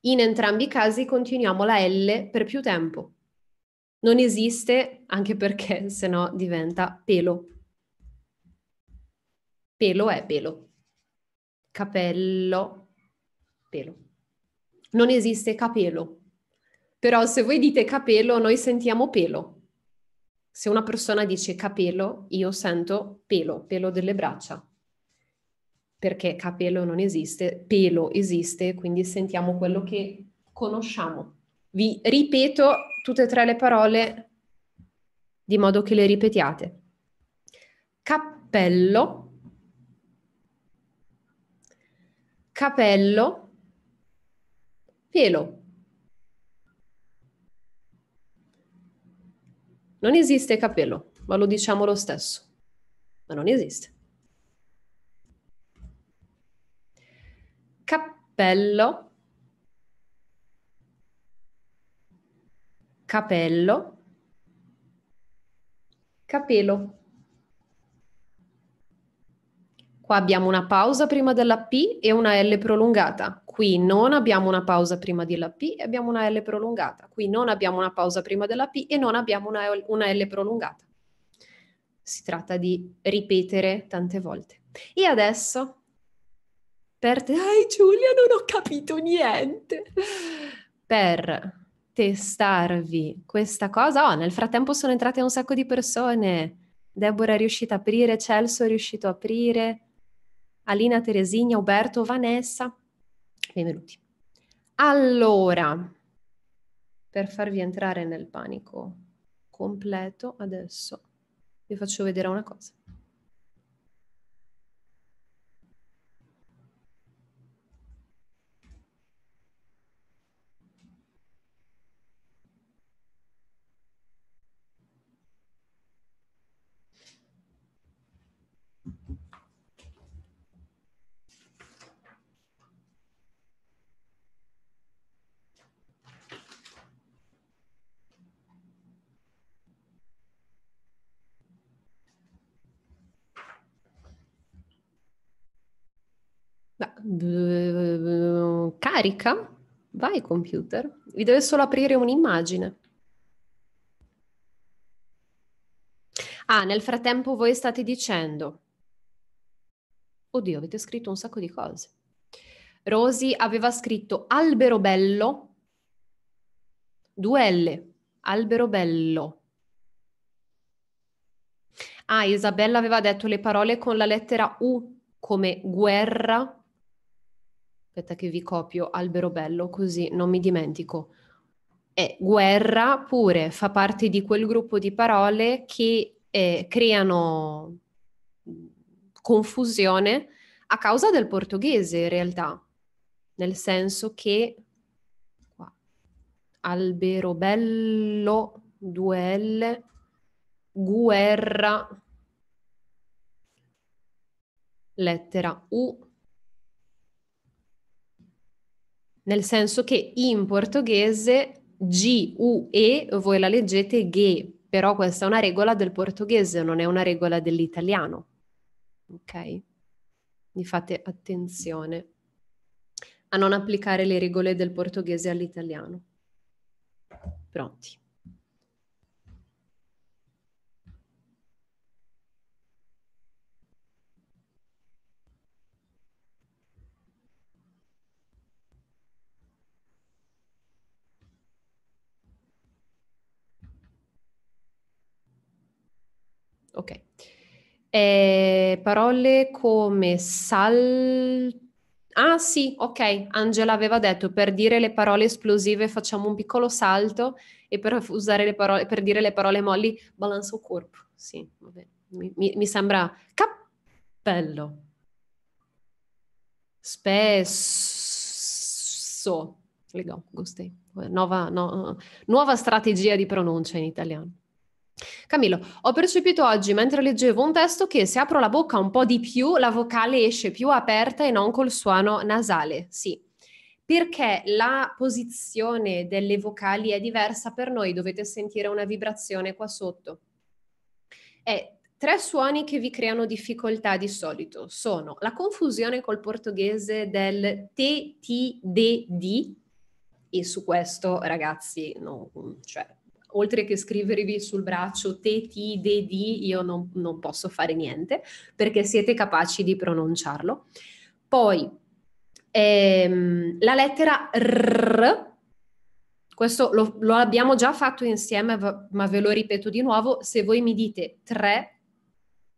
In entrambi i casi continuiamo la L per più tempo non esiste anche perché (laughs) se no diventa pelo. Pelo è pelo. Capello, pelo. Non esiste capello. Però se voi dite capello, noi sentiamo pelo. Se una persona dice capello, io sento pelo, pelo delle braccia. Perché capello non esiste, pelo esiste, quindi sentiamo quello che conosciamo vi ripeto tutte e tre le parole di modo che le ripetiate. Cappello, capello, pelo. Non esiste capello, ma lo diciamo lo stesso. Ma non esiste. Cappello, capello, capelo. Qua abbiamo una pausa prima della P e una L prolungata. Qui non abbiamo una pausa prima della P e abbiamo una L prolungata. Qui non abbiamo una pausa prima della P e non abbiamo una, una L prolungata. Si tratta di ripetere tante volte. E adesso, per te, ai Giulia, non ho capito niente. Per testarvi questa cosa. Oh, nel frattempo sono entrate un sacco di persone. Deborah è riuscita a aprire, Celso è riuscito a aprire, Alina, Teresina, Uberto, Vanessa. Benvenuti. Allora, per farvi entrare nel panico completo, adesso vi faccio vedere una cosa. Ehm, carica? Vai computer, vi deve solo aprire un'immagine. Ah, nel frattempo voi state dicendo... Oddio, avete scritto un sacco di cose. Rosy aveva scritto albero bello, due L, albero bello. Ah, Isabella aveva detto le parole con la lettera U come guerra, aspetta che vi copio albero bello così non mi dimentico. E guerra pure fa parte di quel gruppo di parole che eh, creano mm, confusione a causa del portoghese in realtà, nel senso che qua, albero bello, L, guerra, lettera U, nel senso che in portoghese G-U-E voi la leggete GE, però questa è una regola del portoghese, non è una regola dell'italiano. Ok? Quindi fate attenzione a non applicare le regole del portoghese all'italiano. Pronti. Ok. Eh, parole come sal... Ah sì, ok, Angela aveva detto per dire le parole esplosive facciamo un piccolo salto e per, usare le parole, per dire le parole molli il corpo. Sì, vabbè. Mi, mi, sembra cappello. Spesso. Legal, gostei. Nuova, no, nuova strategia di pronuncia in italiano. Camillo, ho percepito oggi mentre leggevo un testo che se apro la bocca un po' di più, la vocale esce più aperta e non col suono nasale. Sì. Perché la posizione delle vocali è diversa per noi, dovete sentire una vibrazione qua sotto. È Tre suoni che vi creano difficoltà di solito sono la confusione col portoghese del t, t, d, d e su questo ragazzi no, cioè, oltre che scrivervi sul braccio te, ti, de, di, io non, non posso fare niente perché siete capaci di pronunciarlo. Poi ehm, la lettera R, questo lo, lo, abbiamo già fatto insieme, ma ve lo ripeto di nuovo, se voi mi dite 3,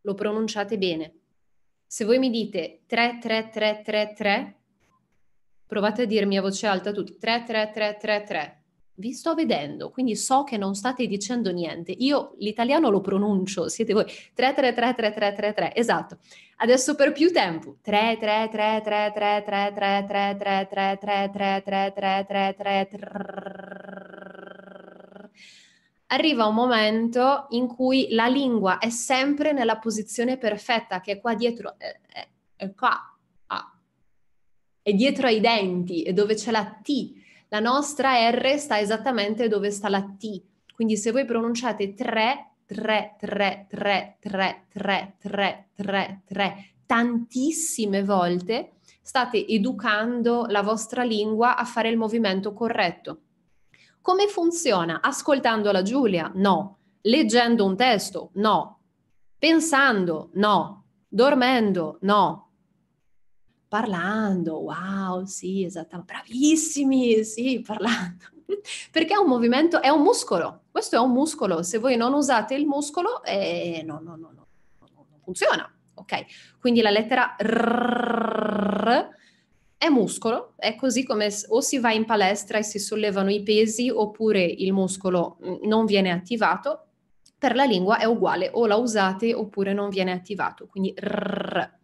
lo pronunciate bene. Se voi mi dite 3, 3, 3, 3, 3, provate a dirmi a voce alta tutti 3, 3, 3, 3, 3 vi sto vedendo, quindi so che non state dicendo niente. Io l'italiano lo pronuncio, siete voi. 33333333, esatto. Adesso per più tempo. 3333333333333333. Arriva un momento in cui la lingua è sempre nella posizione perfetta, che è qua dietro, è, qua, è dietro ai denti, dove c'è la T la nostra R sta esattamente dove sta la T. Quindi se voi pronunciate 3, 3, 3, 3, 3, 3, 3, 3, 3, tantissime volte, state educando la vostra lingua a fare il movimento corretto. Come funziona? Ascoltando la Giulia? No. Leggendo un testo? No. Pensando? No. Dormendo? No parlando, wow, sì, esattamente, bravissimi, sì, (laughs) parlando. Perché è un movimento, è un muscolo, questo è un muscolo, se voi non usate il muscolo, eh, no, no, no, no, non funziona, ok? Quindi la lettera R è muscolo, è così come o si va in palestra e si sollevano i pesi oppure il muscolo mm, non viene attivato, per la lingua è uguale, o la usate oppure non viene attivato, quindi R.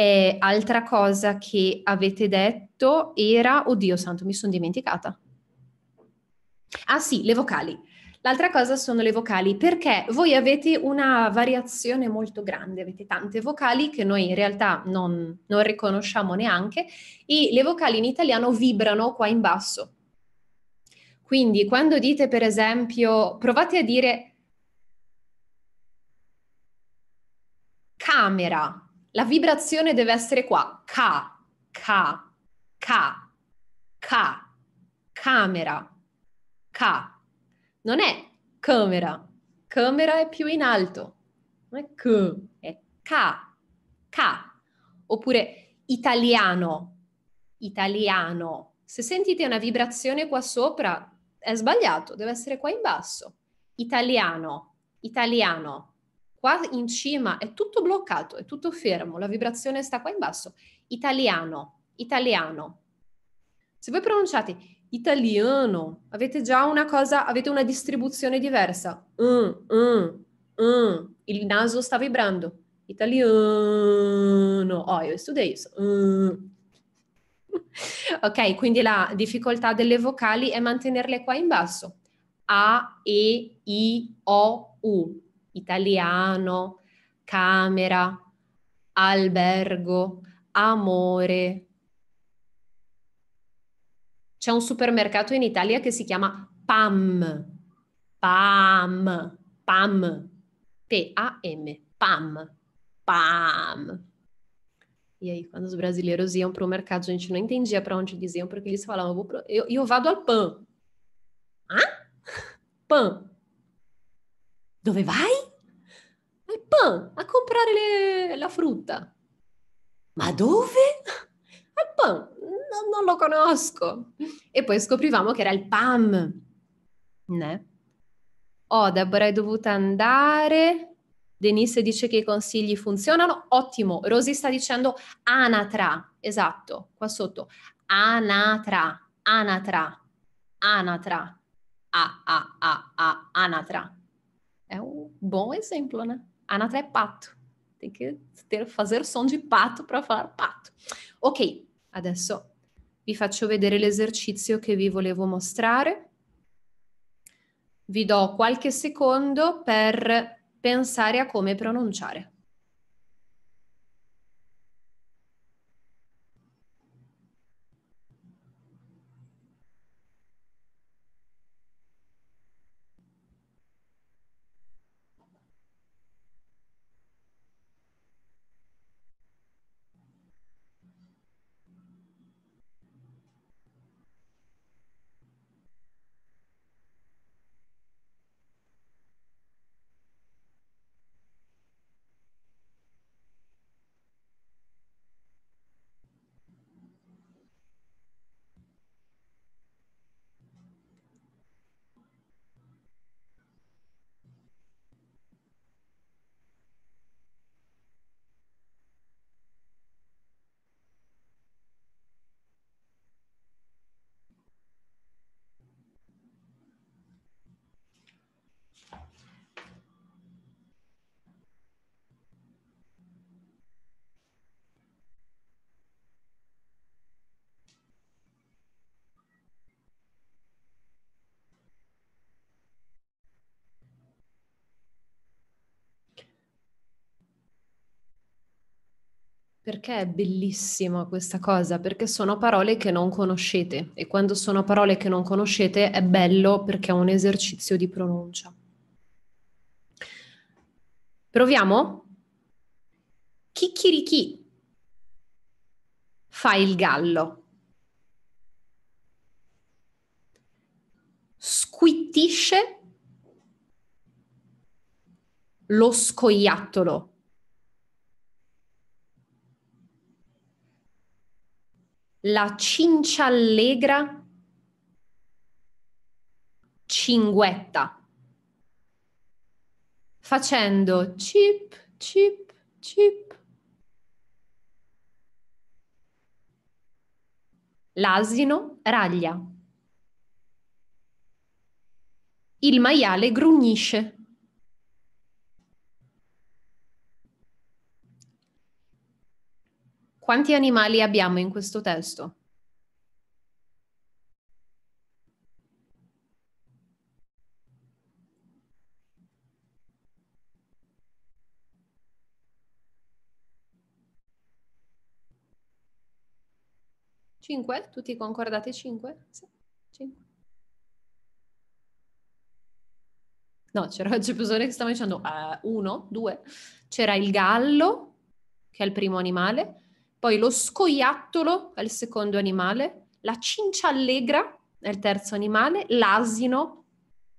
E altra cosa che avete detto era, oddio santo, mi sono dimenticata. Ah sì, le vocali. L'altra cosa sono le vocali, perché voi avete una variazione molto grande, avete tante vocali che noi in realtà non, non riconosciamo neanche e le vocali in italiano vibrano qua in basso. Quindi quando dite per esempio, provate a dire camera, la vibrazione deve essere qua. Ca, ca, ca, ca, camera, ca. Non è camera. Camera è più in alto. Non è c, è ca, ca. Oppure italiano, italiano. Se sentite una vibrazione qua sopra, è sbagliato, deve essere qua in basso. Italiano, italiano qua in cima è tutto bloccato, è tutto fermo, la vibrazione sta qua in basso. Italiano, italiano. Se voi pronunciate italiano, avete già una cosa, avete una distribuzione diversa. Mm, mm, mm. Il naso sta vibrando. Italiano. Oh, io studio isso. Ok, quindi la difficoltà delle vocali è mantenerle qua in basso. A, E, I, O, U italiano, camera, albergo, amore. C'è un supermercato in Italia che si chiama PAM, PAM, PAM, P-A-M, PAM, PAM. E aí, quando os brasileiros iam para o mercado, a gente não entendia para onde eles iam, porque eles falavam, eu, eu vado ao PAM. Hã? PAM, dove vai? Al pan, a comprare le, la frutta. Ma dove? Al pan, no, non lo conosco. E poi scoprivamo che era il PAM. Ne? Oh, Deborah è dovuta andare. Denise dice che i consigli funzionano. Ottimo. Rosy sta dicendo anatra. Esatto, qua sotto. Anatra, anatra, anatra. A, a, a, a, anatra é um bom exemplo, né? Anatra é pato. Tem que ter, fazer som di pato para falar pato. Ok, adesso vi faccio vedere l'esercizio che vi volevo mostrare. Vi do qualche secondo per pensare a come pronunciare. Perché è bellissima questa cosa? Perché sono parole che non conoscete e quando sono parole che non conoscete è bello perché è un esercizio di pronuncia. Proviamo? Chicchirichi fa il gallo. Squittisce lo scoiattolo. La cinciallegra cinguetta facendo chip chip chip L'asino raglia. Il maiale grugnisce. Quanti animali abbiamo in questo testo? Cinque? Tutti concordate cinque? Sì, cinque. No, c'era oggi persone che stavano dicendo uh, uno, due. C'era il gallo, che è il primo animale, poi lo scoiattolo è il secondo animale, la cincia allegra è il terzo animale, l'asino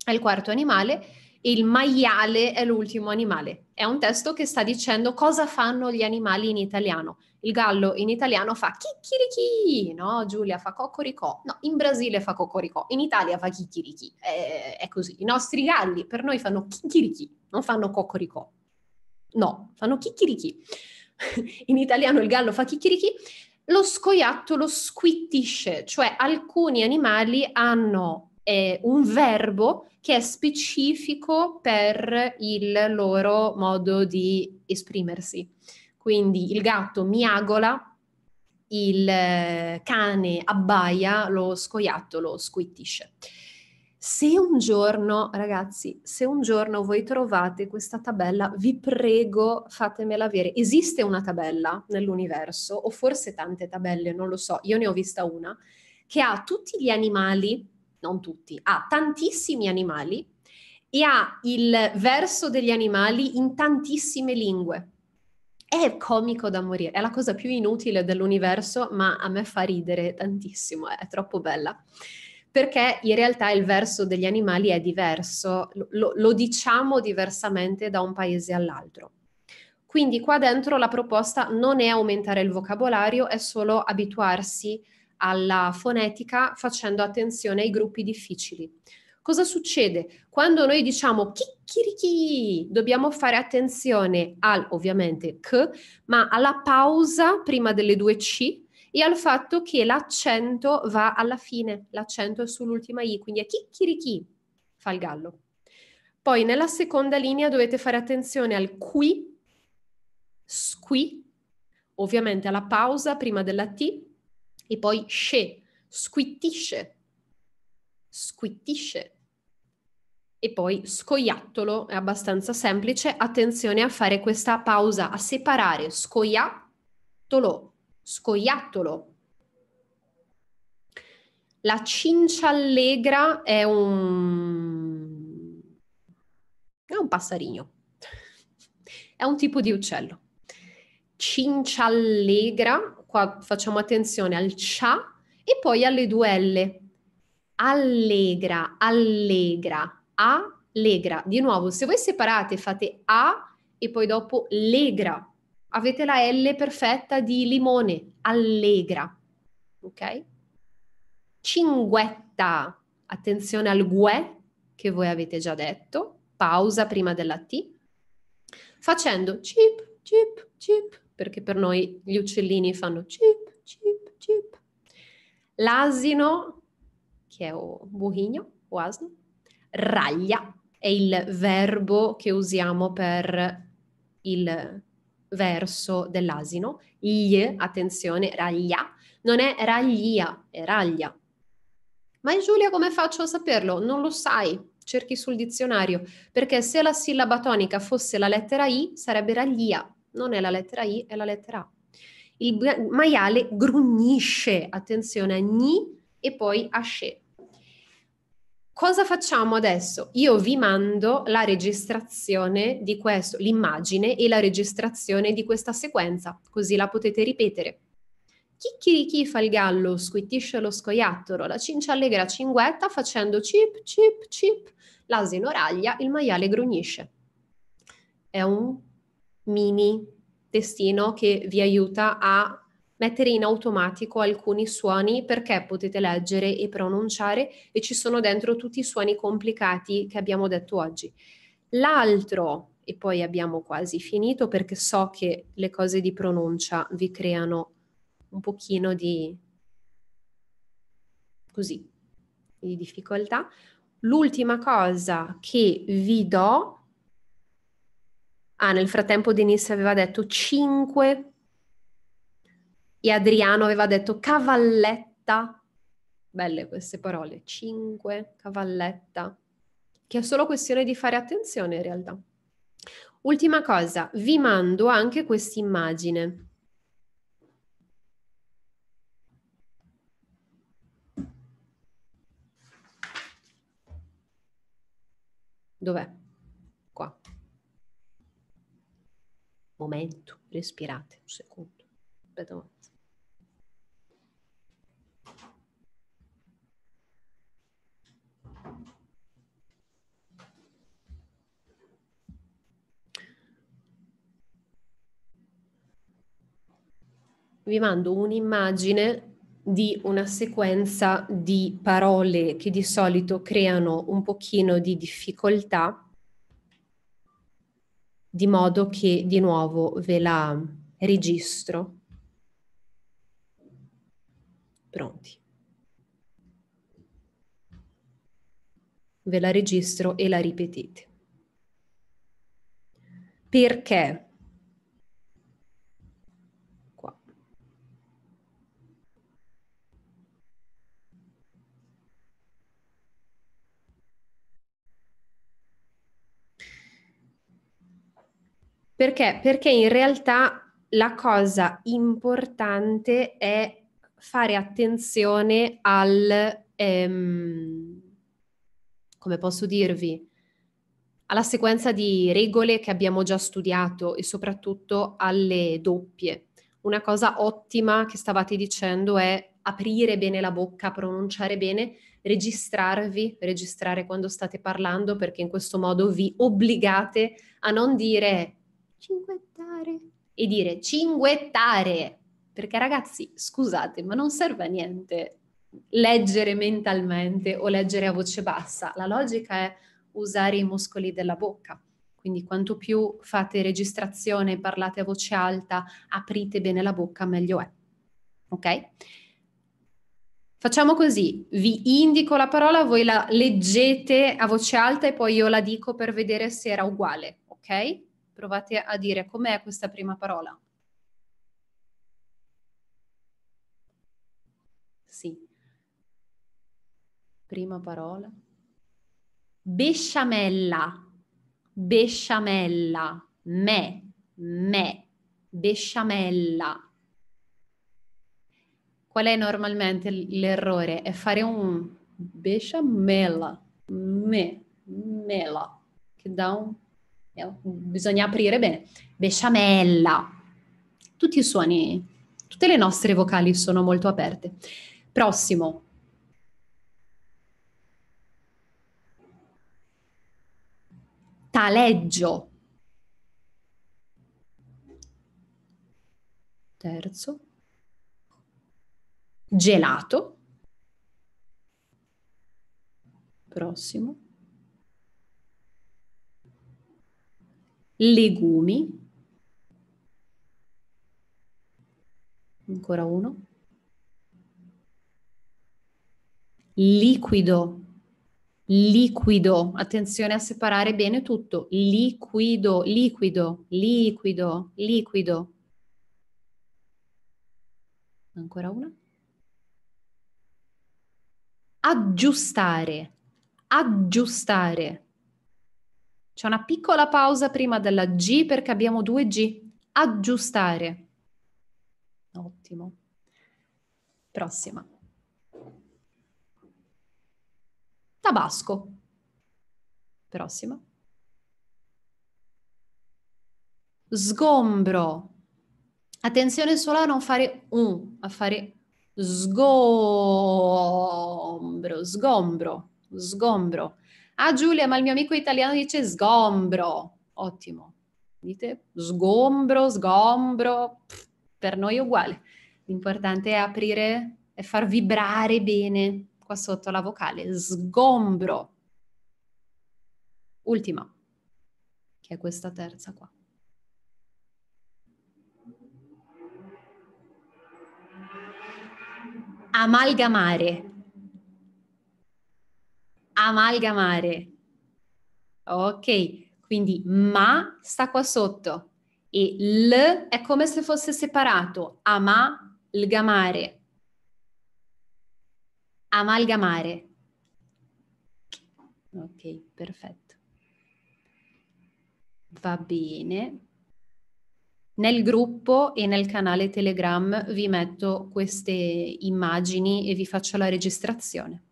è il quarto animale e il maiale è l'ultimo animale. È un testo che sta dicendo cosa fanno gli animali in italiano. Il gallo in italiano fa chicchirichi, no? Giulia fa cocoricò, no, in Brasile fa cocoricò, in Italia fa chicchirichi. È, è così. I nostri galli per noi fanno chicchirichi, non fanno cocoricò. No, fanno chicchirichi. (laughs) in italiano il gallo fa chicchirichi, lo scoiattolo squittisce, cioè alcuni animali hanno eh, un verbo che è specifico per il loro modo di esprimersi. Quindi il gatto miagola, il eh, cane abbaia, lo scoiattolo squittisce. Se un giorno, ragazzi, se un giorno voi trovate questa tabella, vi prego fatemela avere. Esiste una tabella nell'universo, o forse tante tabelle, non lo so, io ne ho vista una, che ha tutti gli animali, non tutti, ha tantissimi animali e ha il verso degli animali in tantissime lingue. È comico da morire, è la cosa più inutile dell'universo, ma a me fa ridere tantissimo, è troppo bella perché in realtà il verso degli animali è diverso, lo, lo diciamo diversamente da un paese all'altro. Quindi qua dentro la proposta non è aumentare il vocabolario, è solo abituarsi alla fonetica facendo attenzione ai gruppi difficili. Cosa succede? Quando noi diciamo chicchirichi, dobbiamo fare attenzione al, ovviamente, k, ma alla pausa prima delle due c, e al fatto che l'accento va alla fine, l'accento è sull'ultima I, quindi è chicchirichi, fa il gallo. Poi nella seconda linea dovete fare attenzione al qui, squi, ovviamente alla pausa prima della T e poi sce, squittisce, squittisce. E poi scoiattolo, è abbastanza semplice, attenzione a fare questa pausa, a separare scoiattolo scoiattolo. La cincia allegra è un... è un passarino, è un tipo di uccello. Cincia allegra, qua facciamo attenzione al cia e poi alle due L. Allegra, allegra, allegra. Di nuovo, se voi separate fate A e poi dopo legra, avete la L perfetta di limone, allegra, ok? Cinguetta, attenzione al gue che voi avete già detto, pausa prima della T, facendo chip, chip, chip, perché per noi gli uccellini fanno chip, chip, chip. L'asino, che è o buchigno o asno, raglia, è il verbo che usiamo per il verso dell'asino. Gli, attenzione, raglia, non è raglia, è raglia. Ma Giulia come faccio a saperlo? Non lo sai, cerchi sul dizionario, perché se la sillaba tonica fosse la lettera I sarebbe raglia, non è la lettera I, è la lettera A. Il maiale grugnisce, attenzione a gni e poi asce, Cosa facciamo adesso? Io vi mando la registrazione di questo, l'immagine e la registrazione di questa sequenza, così la potete ripetere. Chicchirichi fa il gallo, squittisce lo scoiattolo, la cincia allegra cinguetta facendo chip, chip, chip, l'asino raglia, il maiale grugnisce. È un mini testino che vi aiuta a mettere in automatico alcuni suoni perché potete leggere e pronunciare e ci sono dentro tutti i suoni complicati che abbiamo detto oggi. L'altro, e poi abbiamo quasi finito perché so che le cose di pronuncia vi creano un pochino di così di difficoltà. L'ultima cosa che vi do Ah, nel frattempo Denise aveva detto 5 e Adriano aveva detto cavalletta, belle queste parole, 5, cavalletta, che è solo questione di fare attenzione in realtà. Ultima cosa, vi mando anche questa immagine. Dov'è? Qua. Momento, respirate un secondo. Aspetta un attimo. vi mando un'immagine di una sequenza di parole che di solito creano un pochino di difficoltà, di modo che di nuovo ve la registro. Pronti. Ve la registro e la ripetete. Perché? Perché? Perché in realtà la cosa importante è fare attenzione al, ehm, come posso dirvi, alla sequenza di regole che abbiamo già studiato e soprattutto alle doppie. Una cosa ottima che stavate dicendo è aprire bene la bocca, pronunciare bene, registrarvi, registrare quando state parlando perché in questo modo vi obbligate a non dire cinguettare. E dire cinguettare, perché ragazzi, scusate, ma non serve a niente leggere mentalmente o leggere a voce bassa. La logica è usare i muscoli della bocca. Quindi quanto più fate registrazione, parlate a voce alta, aprite bene la bocca, meglio è. Ok? Facciamo così, vi indico la parola, voi la leggete a voce alta e poi io la dico per vedere se era uguale, ok? Provate a dire com'è questa prima parola. Sì. Prima parola. Besciamella. Besciamella. Me. Me. Besciamella. Qual è normalmente l'errore? È fare un besciamella. Me. Mela. Che dà un eh, bisogna aprire bene, besciamella, tutti i suoni, tutte le nostre vocali sono molto aperte. Prossimo. Taleggio. Terzo. Gelato. Prossimo. legumi, ancora uno, liquido, liquido, attenzione a separare bene tutto, liquido, liquido, liquido, liquido. Ancora uno, Aggiustare, aggiustare. C'è una piccola pausa prima della G perché abbiamo due G. Aggiustare. Ottimo. Prossima. Tabasco. Prossima. Sgombro. Attenzione solo a non fare un, a fare sgombro, sgombro, sgombro. Ah Giulia, ma il mio amico italiano dice sgombro. Ottimo. Dite sgombro, sgombro, per noi è uguale. L'importante è aprire e far vibrare bene qua sotto la vocale, sgombro. Ultima, che è questa terza qua. Amalgamare amalgamare. Ok, quindi ma sta qua sotto e l è come se fosse separato, amalgamare. Amalgamare. Ok, perfetto. Va bene. Nel gruppo e nel canale Telegram vi metto queste immagini e vi faccio la registrazione.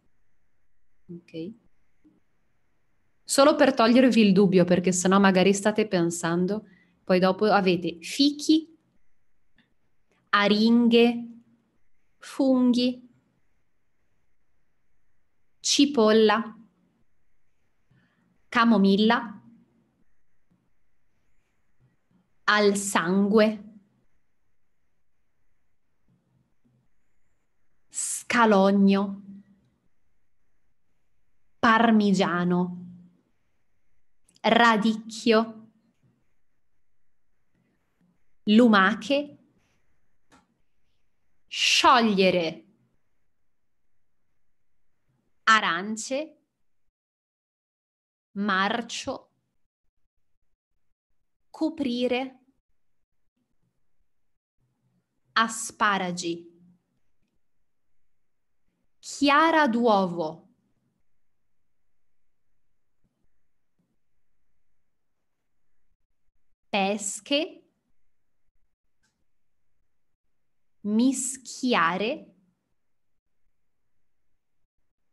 Ok. Solo per togliervi il dubbio, perché sennò magari state pensando, poi dopo avete fichi, aringhe, funghi, cipolla, camomilla, al sangue, scalogno parmigiano, radicchio, lumache, sciogliere, arance, marcio, coprire, asparagi, chiara d'uovo, pesche, mischiare,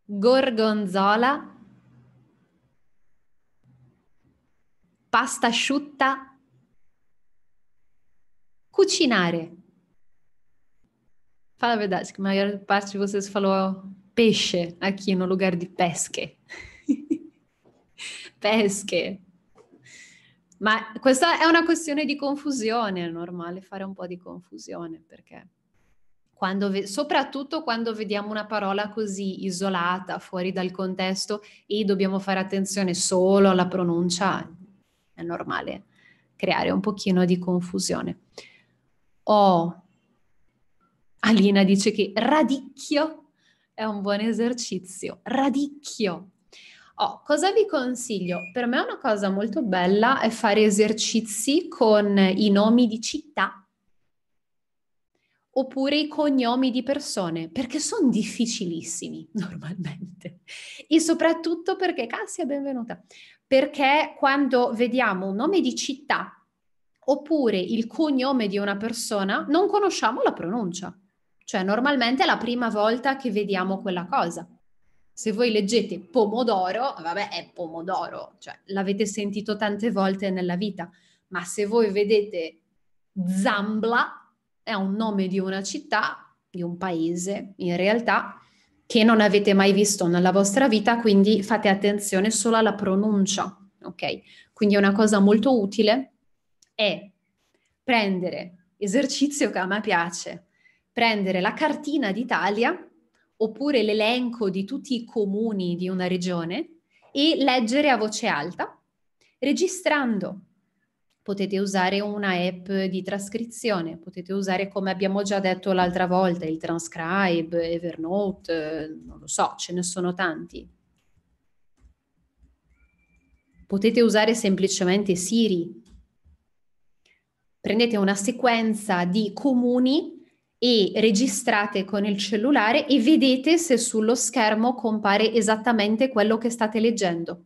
gorgonzola, pasta asciutta, cucinare. Fala a verdade, que a maior parte de vocês falou peixe aqui no lugar de pesque. (laughs) pesque. Ma questa è una questione di confusione, è normale fare un po' di confusione perché quando soprattutto quando vediamo una parola così isolata, fuori dal contesto e dobbiamo fare attenzione solo alla pronuncia, è normale creare un pochino di confusione. Oh, Alina dice che radicchio è un buon esercizio. Radicchio, Oh, cosa vi consiglio? Per me una cosa molto bella è fare esercizi con i nomi di città oppure i cognomi di persone, perché sono difficilissimi (laughs) normalmente. E soprattutto perché, Cassia, benvenuta, perché quando vediamo un nome di città oppure il cognome di una persona, non conosciamo la pronuncia. Cioè, normalmente è la prima volta che vediamo quella cosa se voi leggete pomodoro, vabbè, è pomodoro, cioè l'avete sentito tante volte nella vita, ma se voi vedete Zambla, è un nome di una città, di un paese, in realtà, che non avete mai visto nella vostra vita, quindi fate attenzione solo alla pronuncia, ok? Quindi una cosa molto utile è prendere esercizio che a me piace, prendere la cartina d'Italia oppure l'elenco di tutti i comuni di una regione e leggere a voce alta, registrando. Potete usare una app di trascrizione, potete usare, come abbiamo già detto l'altra volta, il Transcribe, Evernote, non lo so, ce ne sono tanti. Potete usare semplicemente Siri. Prendete una sequenza di comuni e registrate con il cellulare e vedete se sullo schermo compare esattamente quello che state leggendo.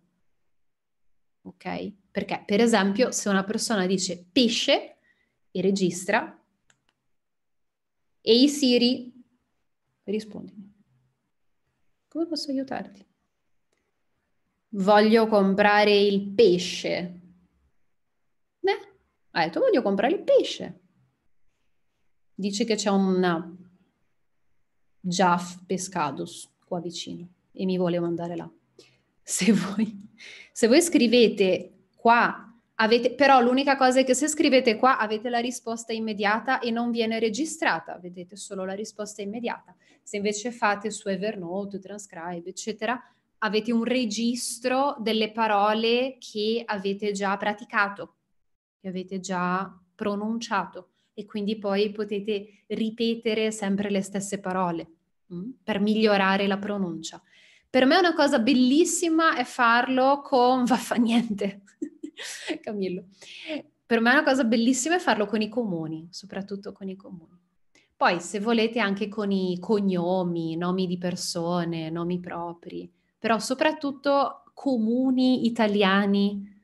Ok? Perché, per esempio, se una persona dice pesce e registra, e i Siri, rispondono. Come posso aiutarti? Voglio comprare il pesce. Beh, ha detto voglio comprare il pesce. Dice che c'è un Jaff Pescados qua vicino e mi volevo andare là. Se voi, se voi scrivete qua, avete, però l'unica cosa è che se scrivete qua avete la risposta immediata e non viene registrata, vedete solo la risposta immediata. Se invece fate su Evernote, Transcribe, eccetera, avete un registro delle parole che avete già praticato, che avete già pronunciato e quindi poi potete ripetere sempre le stesse parole mh? Mm, per migliorare la pronuncia. Per me una cosa bellissima è farlo con (laughs) vaffa niente, Camillo. Per me una cosa bellissima è farlo con i comuni, soprattutto con i comuni. Poi se volete anche con i cognomi, nomi di persone, nomi propri, però soprattutto comuni italiani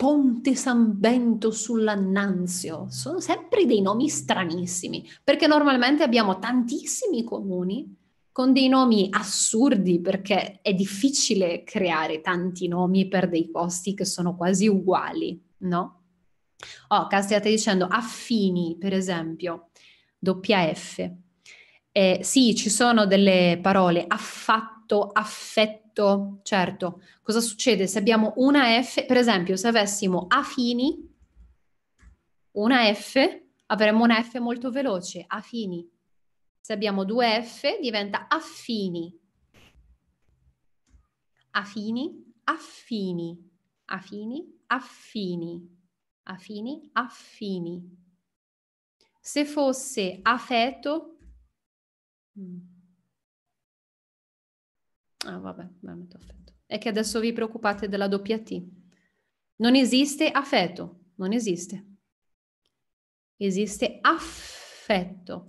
Ponte San Bento sull'Annanzio, sono sempre dei nomi stranissimi, perché normalmente abbiamo tantissimi comuni con dei nomi assurdi, perché è difficile creare tanti nomi per dei costi che sono quasi uguali, no? Oh, Castiate dicendo affini, per esempio, doppia F. Eh, sì, ci sono delle parole affatto fatto affetto, certo, cosa succede se abbiamo una F, per esempio se avessimo affini, una F, avremmo una F molto veloce, affini. Se abbiamo due F diventa affini. Affini, affini, affini, affini, affini, affini. Se fosse affetto... Mm Ah, vabbè, veramente affetto. È che adesso vi preoccupate della doppia T. Non esiste affetto, non esiste. Esiste affetto.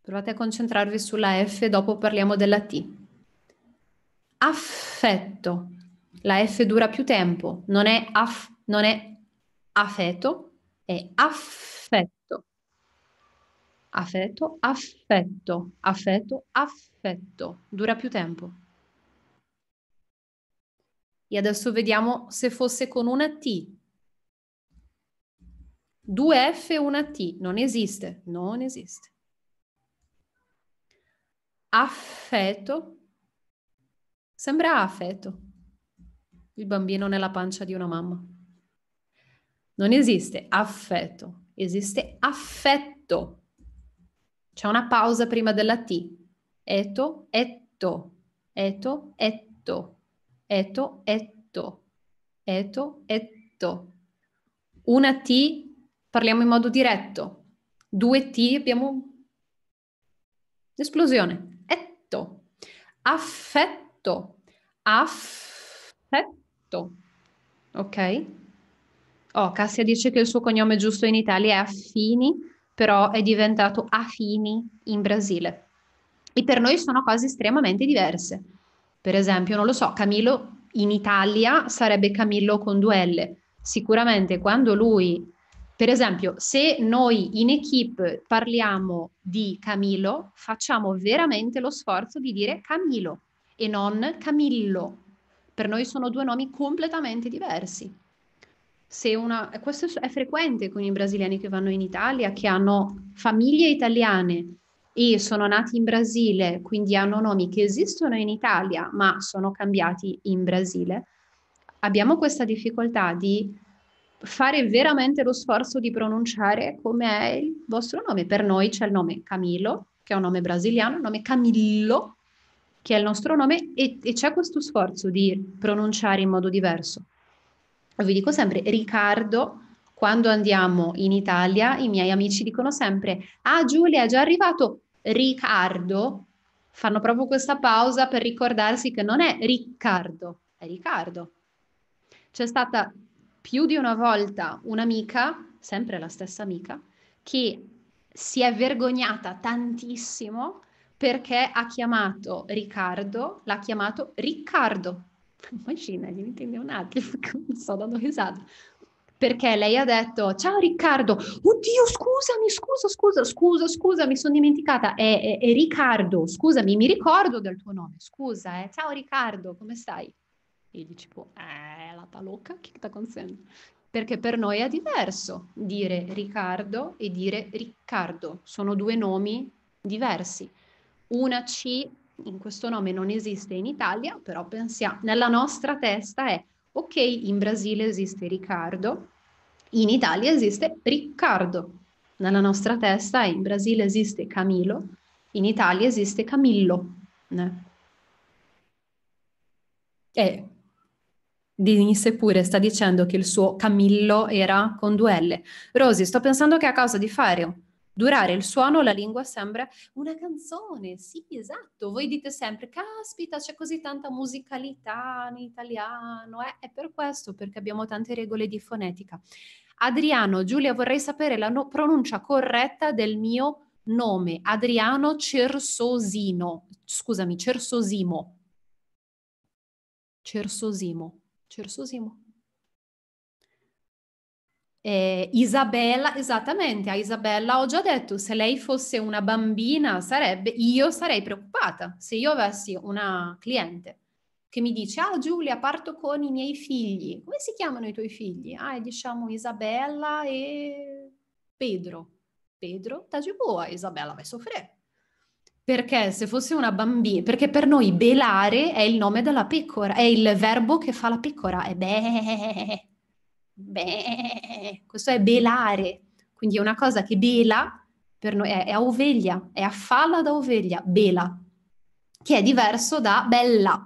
Provate a concentrarvi sulla F, dopo parliamo della T. Affetto. La F dura più tempo, non è, aff, non è affetto, è affetto. Affetto, affetto, affetto, affetto Perfetto, dura più tempo. E adesso vediamo se fosse con una T. 2F e una T, non esiste, non esiste. Affetto, sembra affetto, il bambino nella pancia di una mamma. Non esiste affetto, esiste affetto. C'è una pausa prima della T, eto, etto, eto, etto, eto, etto, eto, etto. Una T parliamo in modo diretto, due T abbiamo esplosione, etto, affetto, affetto, ok? Oh, Cassia dice che il suo cognome giusto in Italia è Affini, però è diventato Afini in Brasile e per noi sono cose estremamente diverse. Per esempio, non lo so, Camillo in Italia sarebbe Camillo con due L. Sicuramente quando lui, per esempio, se noi in equip parliamo di Camillo, facciamo veramente lo sforzo di dire Camillo e non Camillo. Per noi sono due nomi completamente diversi. Una, questo è frequente con i brasiliani che vanno in Italia, che hanno famiglie italiane e sono nati in Brasile, quindi hanno nomi che esistono in Italia, ma sono cambiati in Brasile, abbiamo questa difficoltà di fare veramente lo sforzo di pronunciare come è il vostro nome. Per noi c'è il nome Camilo, che è un nome brasiliano, il nome Camillo, che è il nostro nome, e, e c'è questo sforzo di pronunciare in modo diverso. Vi dico sempre, Riccardo quando andiamo in Italia, i miei amici dicono sempre, ah Giulia è già arrivato Riccardo, fanno proprio questa pausa per ricordarsi che non è Riccardo, è Riccardo. C'è stata più di una volta un'amica, sempre la stessa amica, che si è vergognata tantissimo perché ha chiamato Riccardo, l'ha chiamato Riccardo. (laughs) Immagina, gli intende un attimo, (laughs) non so da dove esatto perché lei ha detto ciao Riccardo, oddio scusami, scusa, scusa, scusa, scusa, mi sono dimenticata, è, è, è Riccardo, scusami, mi ricordo del tuo nome, scusa, eh. ciao Riccardo, come stai? E gli tipo, boh, eh, la talocca, chi ti consente? Perché per noi è diverso dire Riccardo e dire Riccardo, sono due nomi diversi. Una C in questo nome non esiste in Italia, però pensiamo, nella nostra testa è ok, in Brasile esiste Riccardo, in Italia esiste Riccardo, nella nostra testa in Brasile esiste Camilo, in Italia esiste Camillo. Né? E Denise pure sta dicendo che il suo Camillo era con due L. Rosy, sto pensando che a causa di fare durare il suono, la lingua sembra una canzone. Sì, esatto. Voi dite sempre, caspita, c'è così tanta musicalità in italiano. Eh? È per questo, perché abbiamo tante regole di fonetica. Adriano, Giulia, vorrei sapere la no- pronuncia corretta del mio nome, Adriano Cersosino. Scusami, Cersosimo. Cersosimo. Cersosimo. Eh, Isabella, esattamente, a Isabella ho già detto, se lei fosse una bambina sarebbe, io sarei preoccupata se io avessi una cliente che mi dice, ah Giulia, parto con i miei figli. Come si chiamano i tuoi figli? Ah, diciamo Isabella e Pedro. Pedro, taci boa, oh, Isabella vai soffrire. Perché se fosse una bambina, perché per noi belare è il nome della pecora, è il verbo che fa la pecora, è beh. Beh, questo è belare, quindi è una cosa che bela per noi, è, è a oveglia, è a falla da oveglia, bela, che è diverso da bella.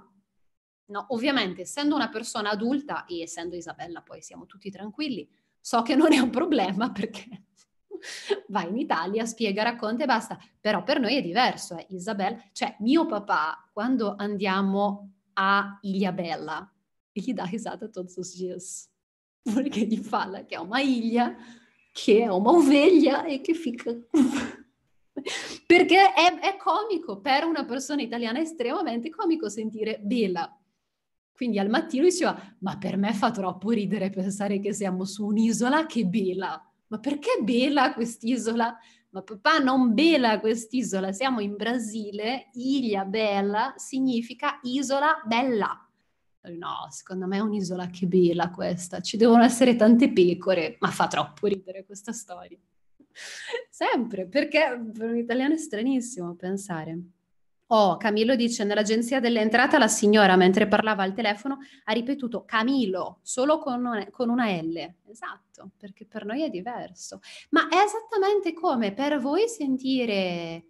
No, ovviamente, essendo una persona adulta e essendo Isabella, poi siamo tutti tranquilli, so che non è un problema perché (laughs) vai in Italia, spiega, racconta e basta. Però per noi è diverso, eh, Isabella. Cioè, mio papà, quando andiamo a Iliabella, gli dà risata esatto, tutti i giorni perché gli fala che è uma ilha, che è uma ovelha e che fica. Perché è, è, comico, per una persona italiana è estremamente comico sentire Bela. Quindi al mattino diceva, ma per me fa troppo ridere pensare che siamo su un'isola che Bela. Ma perché Bela quest'isola? Ma papà non Bela quest'isola, siamo in Brasile, Ilha Bella significa isola bella. No, secondo me è un'isola che bella questa, ci devono essere tante pecore, ma fa troppo ridere questa storia. (laughs) Sempre, perché per un italiano è stranissimo pensare. Oh, Camillo dice, nell'agenzia dell'entrata la signora, mentre parlava al telefono, ha ripetuto Camillo, solo con, con una L. Esatto, perché per noi è diverso. Ma è esattamente come per voi sentire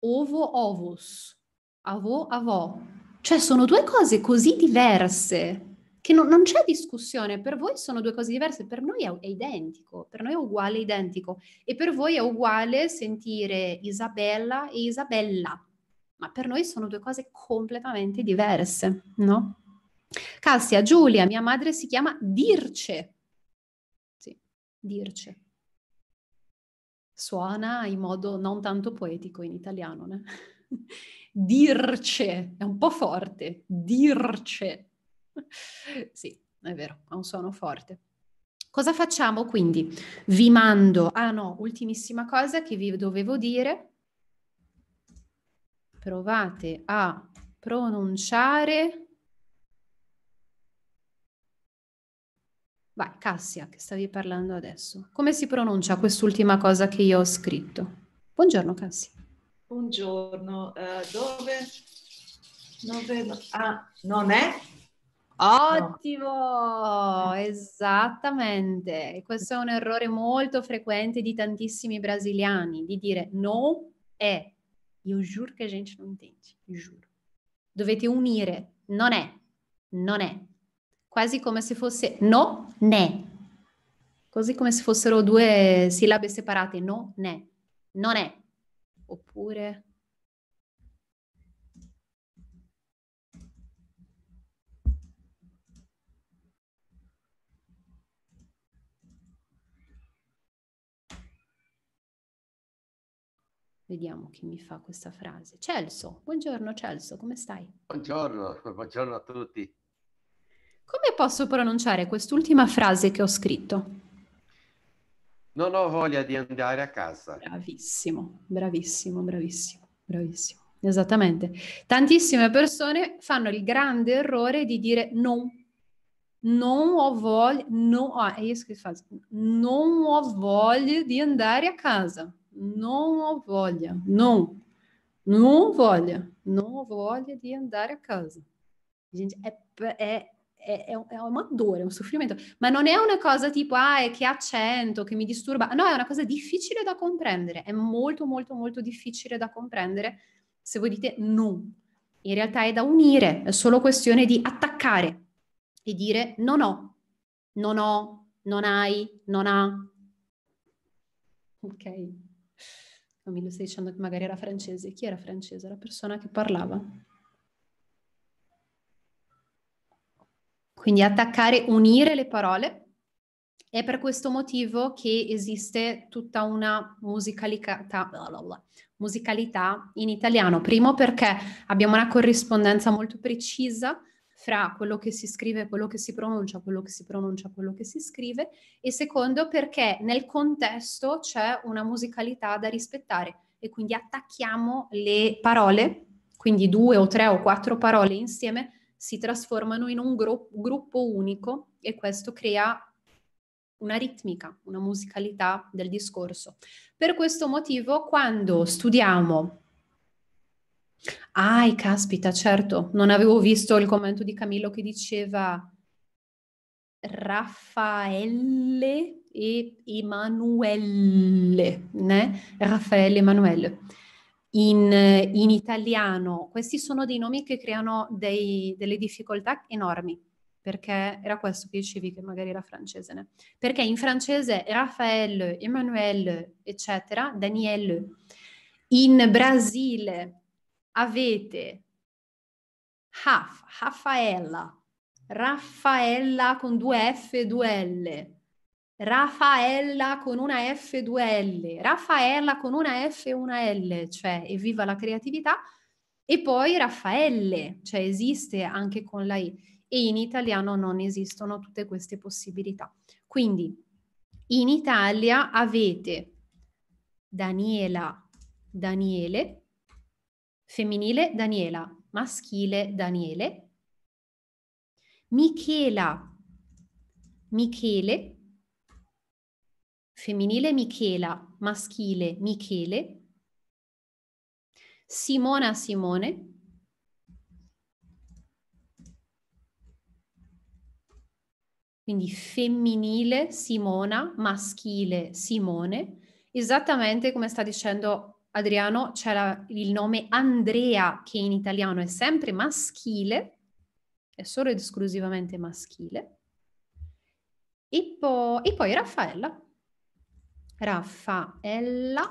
ovo ovus, avo avo, cioè sono due cose così diverse che non, non c'è discussione, per voi sono due cose diverse, per noi è, è identico, per noi è uguale, identico e per voi è uguale sentire Isabella e Isabella, ma per noi sono due cose completamente diverse, no? Cassia, Giulia, mia madre si chiama Dirce. Sì, Dirce. Suona in modo non tanto poetico in italiano, no? (laughs) dirce, è un po' forte, dirce. (laughs) sì, è vero, ha un suono forte. Cosa facciamo quindi? Vi mando, ah no, ultimissima cosa che vi dovevo dire, provate a pronunciare... Vai, Cassia, che stavi parlando adesso. Come si pronuncia quest'ultima cosa che io ho scritto? Buongiorno, Cassia un giorno eh, dove non vedo... Ah, non è? Ottimo, no. esattamente. Questo è un errore molto frequente di tantissimi brasiliani, di dire no è. Io giuro che a gente non intende giuro. Dovete unire non è, non è. Quasi come se fosse no, ne. Così come se fossero due sillabe separate, no, ne. Non è, oppure Vediamo chi mi fa questa frase. Celso, buongiorno Celso, come stai? Buongiorno, buongiorno a tutti. Come posso pronunciare quest'ultima frase che ho scritto? Non ho voglia di andare a casa. Bravissimo, bravissimo, bravissimo, bravissimo. Esattamente. Tantissime persone fanno il grande errore di dire non. Non ho voglia, no, ah, è isso che faz. Non ho voglia di andare a casa. Non ho voglia, non. Non voglia, non voglia di andare a casa. Gente, è, é è, è, è una dor, è un soffrimento, ma non è una cosa tipo, ah, è che accento, che mi disturba, no, è una cosa difficile da comprendere, è molto, molto, molto difficile da comprendere se voi dite no. In realtà è da unire, è solo questione di attaccare e dire non ho, non ho, non hai, non ha. Ok. Non mi lo stai dicendo che magari era francese. Chi era francese? La persona che parlava. Quindi attaccare, unire le parole. È per questo motivo che esiste tutta una musicalità, musicalità in italiano. Primo perché abbiamo una corrispondenza molto precisa fra quello che si scrive, quello che si pronuncia, quello che si pronuncia, quello che si scrive e secondo perché nel contesto c'è una musicalità da rispettare e quindi attacchiamo le parole, quindi due o tre o quattro parole insieme si trasformano in un gro- gruppo unico e questo crea una ritmica, una musicalità del discorso. Per questo motivo, quando studiamo... Ah, caspita, certo, non avevo visto il commento di Camillo che diceva Raffaele e Emanuele, né? Raffaele e Emanuele in, in italiano. Questi sono dei nomi che creano dei, delle difficoltà enormi, perché era questo che dicevi che magari era francese, né? perché in francese Raffaele, Emanuele, eccetera, Daniele. In Brasile avete Raffaella, Raffaella con due F e due L. Raffaella con una F2L, Raffaella con una F 1 L, cioè evviva la creatività, e poi Raffaelle, cioè esiste anche con la E, e in italiano non esistono tutte queste possibilità. Quindi in Italia avete Daniela, Daniele, femminile Daniela, maschile Daniele, Michela, Michele, femminile Michela, maschile Michele, Simona Simone, quindi femminile Simona, maschile Simone, esattamente come sta dicendo Adriano, c'è la, il nome Andrea che in italiano è sempre maschile, è solo ed esclusivamente maschile, e, po- e poi Raffaella, Raffaella,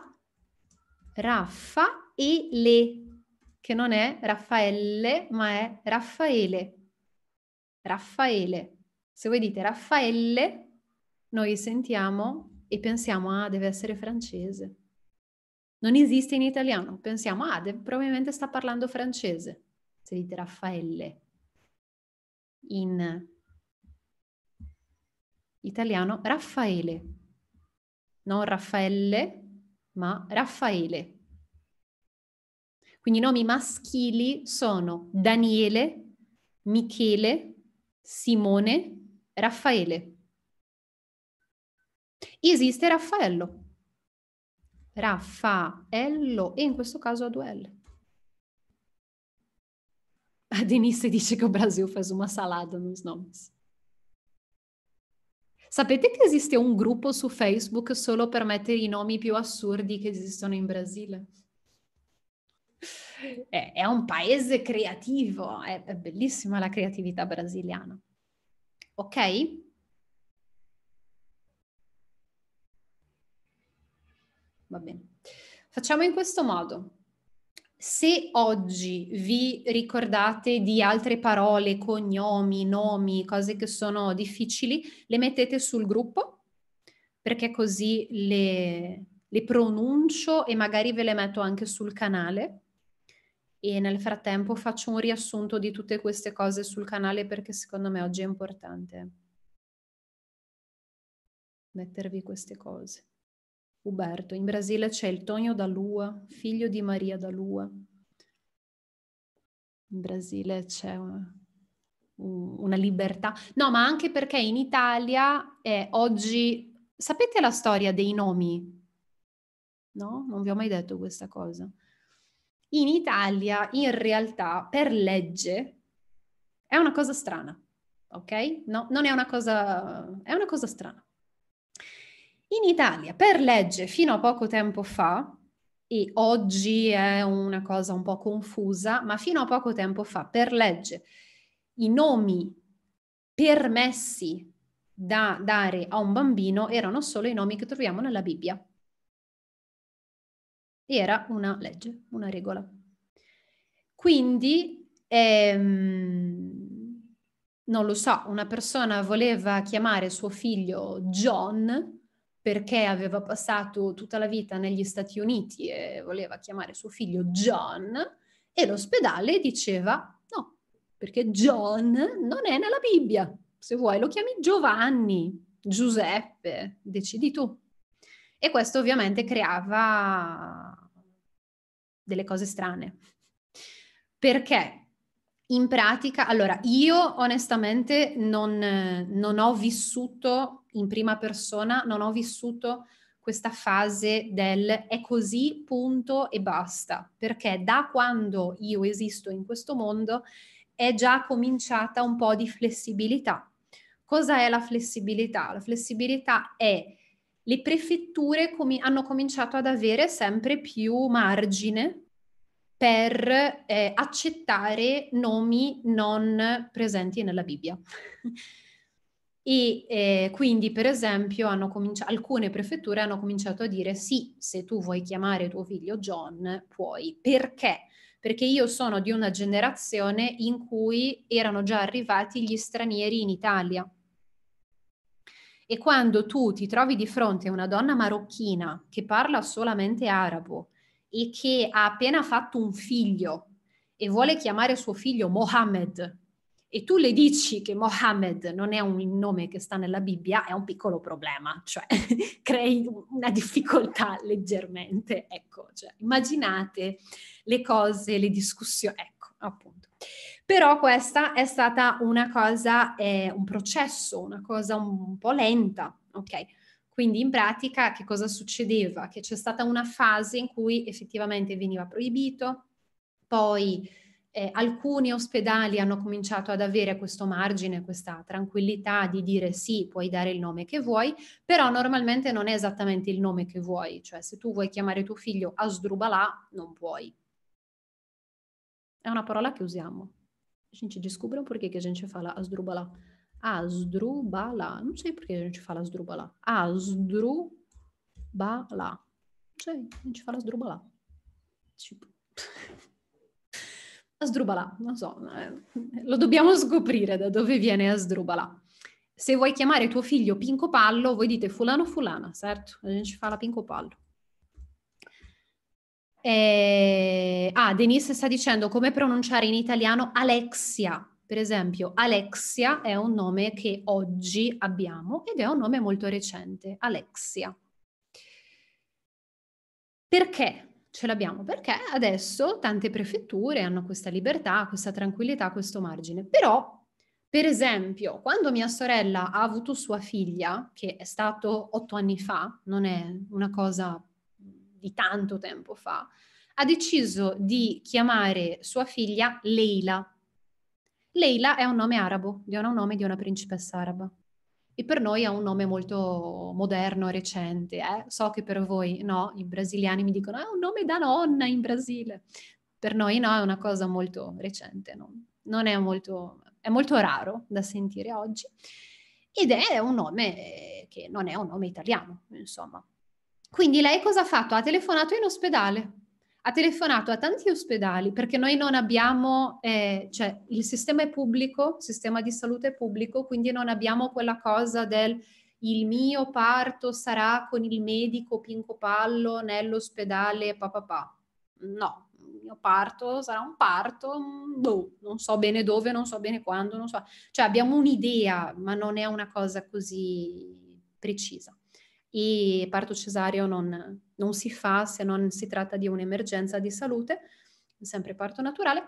Raffa e le, che non è Raffaelle, ma è Raffaele. Raffaele. Se voi dite Raffaelle, noi sentiamo e pensiamo, ah, deve essere francese. Non esiste in italiano, pensiamo, ah, deve, probabilmente sta parlando francese. Se dite Raffaelle. In italiano, Raffaele non Raffaelle, ma Raffaele. Quindi i nomi maschili sono Daniele, Michele, Simone, Raffaele. Esiste Raffaello. Raffaello e in questo caso a due L. A (laughs) Denise dice que o Brasil faz uma salada nos nomes. Sapete che esiste un gruppo su Facebook solo per mettere i nomi più assurdi che esistono in Brasile? È un paese creativo, è, è bellissima la creatività brasiliana. Ok? Va bene. Facciamo in questo modo. Se oggi vi ricordate di altre parole, cognomi, nomi, cose che sono difficili, le mettete sul gruppo perché così le, le pronuncio e magari ve le metto anche sul canale e nel frattempo faccio un riassunto di tutte queste cose sul canale perché secondo me oggi è importante mettervi queste cose. Uberto. In Brasile c'è il Tonio da Lua, figlio di Maria da Lua. In Brasile c'è una, libertà. No, ma anche perché in Italia è oggi... Sapete la storia dei nomi? No? Non vi ho mai detto questa cosa. In Italia, in realtà, per legge, è una cosa strana, ok? No, non è una cosa... è una cosa strana in Italia, per legge, fino a poco tempo fa, e oggi è una cosa un po' confusa, ma fino a poco tempo fa, per legge, i nomi permessi da dare a un bambino erano solo i nomi che troviamo nella Bibbia. Era una legge, una regola. Quindi, ehm, non lo so, una persona voleva chiamare suo figlio John, perché aveva passato tutta la vita negli Stati Uniti e voleva chiamare suo figlio John e l'ospedale diceva no, perché John non è nella Bibbia. Se vuoi lo chiami Giovanni, Giuseppe, decidi tu. E questo ovviamente creava delle cose strane. Perché in pratica, allora io onestamente non, non ho vissuto in prima persona, non ho vissuto questa fase del è così, punto e basta, perché da quando io esisto in questo mondo è già cominciata un po' di flessibilità. Cosa è la flessibilità? La flessibilità è le prefetture com- hanno cominciato ad avere sempre più margine per eh, accettare nomi non presenti nella Bibbia. (laughs) E eh, quindi, per esempio, cominci- alcune prefetture hanno cominciato a dire sì, se tu vuoi chiamare tuo figlio John, puoi. Perché? Perché io sono di una generazione in cui erano già arrivati gli stranieri in Italia. E quando tu ti trovi di fronte a una donna marocchina che parla solamente arabo e che ha appena fatto un figlio e vuole chiamare suo figlio Mohammed, e tu le dici che Mohammed non è un nome che sta nella Bibbia, è un piccolo problema, cioè (laughs) crei una difficoltà leggermente. Ecco, cioè, immaginate le cose, le discussioni, ecco, appunto. Però questa è stata una cosa, eh, un processo, una cosa un po' lenta, ok? Quindi in pratica che cosa succedeva? Che c'è stata una fase in cui effettivamente veniva proibito, poi eh, alcuni ospedali hanno cominciato ad avere questo margine, questa tranquillità di dire sì, puoi dare il nome che vuoi, però normalmente non è esattamente il nome che vuoi, cioè se tu vuoi chiamare tuo figlio Asdrubalà, non puoi. È una parola che usiamo. A gente descobre perché che a gente fala Asdrubalà. Asdrubalà, non sai perché a fa la Asdrubalà. Asdrubalà. Não sei, a fa la Asdrubalà. Tipo... (laughs) Asdrubala, non so, eh, lo dobbiamo scoprire da dove viene Asdrubala. Se vuoi chiamare tuo figlio Pinco Pallo, voi dite fulano fulana, certo, a gente la Pinco Pallo. E... Eh, ah, Denise sta dicendo come pronunciare in italiano Alexia. Per esempio, Alexia è un nome che oggi abbiamo ed è un nome molto recente, Alexia. Perché ce l'abbiamo perché adesso tante prefetture hanno questa libertà, questa tranquillità, questo margine. Però, per esempio, quando mia sorella ha avuto sua figlia, che è stato otto anni fa, non è una cosa di tanto tempo fa, ha deciso di chiamare sua figlia Leila. Leila è un nome arabo, è un nome di una principessa araba e per noi ha un nome molto moderno, recente. Eh? So che per voi no, i brasiliani mi dicono è ah, un nome da nonna in Brasile. Per noi no, è una cosa molto recente, no? non è molto, è molto raro da sentire oggi. Ed è un nome che non è un nome italiano, insomma. Quindi lei cosa ha fatto? Ha telefonato in ospedale ha telefonato a tanti ospedali perché noi non abbiamo, eh, cioè il sistema è pubblico, il sistema di salute è pubblico, quindi non abbiamo quella cosa del il mio parto sarà con il medico Pinco Pallo nell'ospedale papà. Pa. No, il mio parto sarà un parto, mm, boh, non so bene dove, non so bene quando, non so. Cioè abbiamo un'idea, ma non è una cosa così precisa. E parto cesareo non, non si fa se non si tratta di un'emergenza di salute, sempre parto naturale.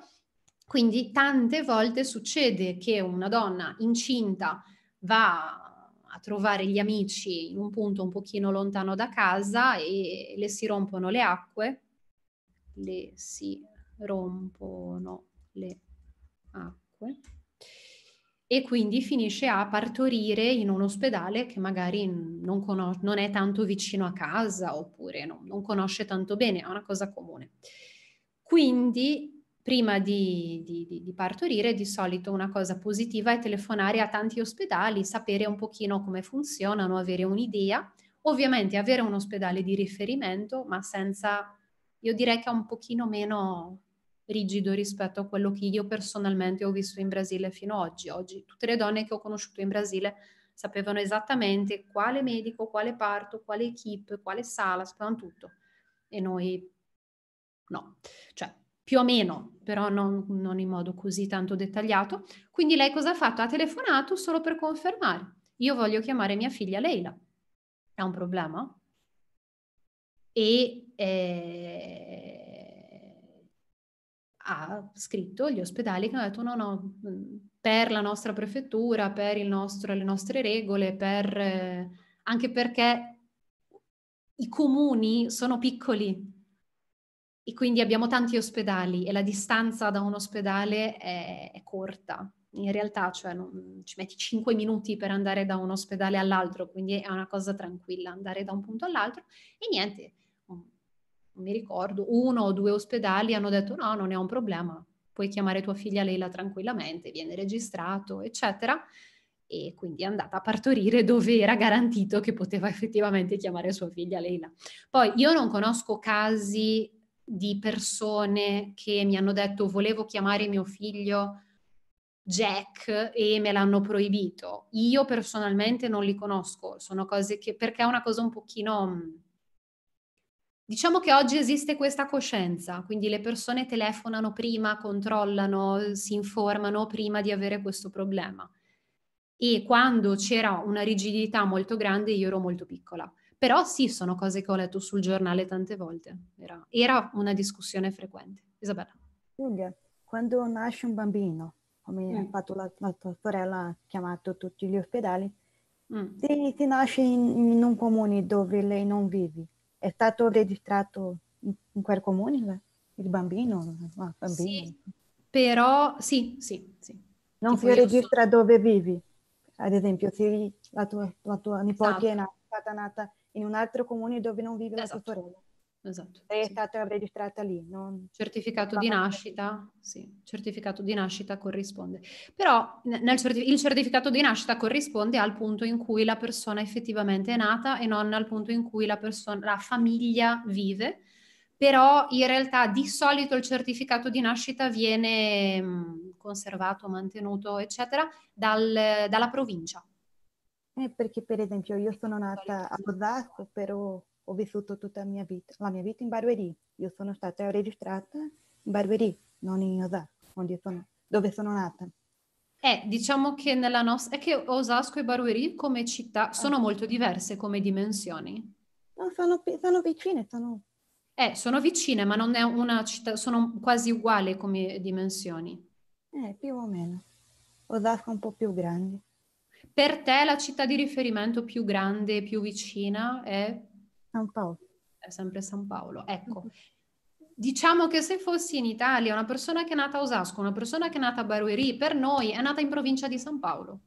Quindi tante volte succede che una donna incinta va a trovare gli amici in un punto un pochino lontano da casa e le si rompono le acque, le si rompono le acque e quindi finisce a partorire in un ospedale che magari non, conos- non è tanto vicino a casa oppure no, non conosce tanto bene, è una cosa comune. Quindi prima di, di, di, partorire di solito una cosa positiva è telefonare a tanti ospedali, sapere un pochino come funzionano, avere un'idea, ovviamente avere un ospedale di riferimento ma senza, io direi che è un pochino meno rigido rispetto a quello che io personalmente ho visto in Brasile fino ad oggi. Oggi tutte le donne che ho conosciuto in Brasile sapevano esattamente quale medico, quale parto, quale equip, quale sala, sapevano tutto. E noi no, cioè più o meno, però non, non in modo così tanto dettagliato. Quindi lei cosa ha fatto? Ha telefonato solo per confermare. Io voglio chiamare mia figlia Leila. È un problema? E eh, ha scritto gli ospedali che hanno detto no, no, mm, per la nostra prefettura, per il nostro, le nostre regole, per, eh, anche perché i comuni sono piccoli e quindi abbiamo tanti ospedali e la distanza da un ospedale è, è corta. In realtà, cioè, non, ci metti 5 minuti per andare da un ospedale all'altro, quindi è una cosa tranquilla andare da un punto all'altro e niente, non mi ricordo, uno o due ospedali hanno detto no, non è un problema, puoi chiamare tua figlia Leila tranquillamente, viene registrato, eccetera. E quindi è andata a partorire dove era garantito che poteva effettivamente chiamare sua figlia Leila. Poi io non conosco casi di persone che mi hanno detto volevo chiamare mio figlio Jack e me l'hanno proibito. Io personalmente non li conosco, sono cose che perché è una cosa un pochino Diciamo che oggi esiste questa coscienza, quindi le persone telefonano prima, controllano, si informano prima di avere questo problema. E quando c'era una rigidità molto grande io ero molto piccola. Però sì, sono cose che ho letto sul giornale tante volte. Era, era una discussione frequente. Isabella. Giulia, quando nasce un bambino, come mm. ha fatto la, la, tua sorella, ha chiamato tutti gli ospedali, mm. ti, ti nasce in, in un comune dove lei non vive, è stato registrato in quel comune il bambino? Ah, bambino. Sì, però sì, sì, sì. Non tipo si registra so. dove vivi. Ad esempio, se la tua, la tua nipote esatto. è nata, nata in un altro comune dove non vive esatto. la tua sorella esatto. È sì. stata registrata lì. Non... Certificato non di nascita, sì, certificato di nascita corrisponde. Però certif- il certificato di nascita corrisponde al punto in cui la persona effettivamente è nata e non al punto in cui la, persona, la famiglia vive. Però in realtà di solito il certificato di nascita viene mm, conservato, mantenuto, eccetera, dal, dalla provincia. Eh, perché per esempio io sono nata a Bozzato, però ho vissuto tutta la mia vita, la mia vita in Barberì. Io sono stata registrata in Barberì, non in Osasco, dove sono nata. Eh, diciamo che nella nostra... è che Osasco e Barberì come città sono eh. molto diverse come dimensioni. No, sono, sono vicine, sono... Eh, sono vicine, ma non è una città, sono quasi uguali come dimensioni. Eh, più o meno. Osasco è un po' più grande. Per te la città di riferimento più grande, più vicina è San Paolo. È sempre San Paolo, ecco. Diciamo che se fossi in Italia una persona che è nata a Osasco, una persona che è nata a Barueri, per noi è nata in provincia di San Paolo.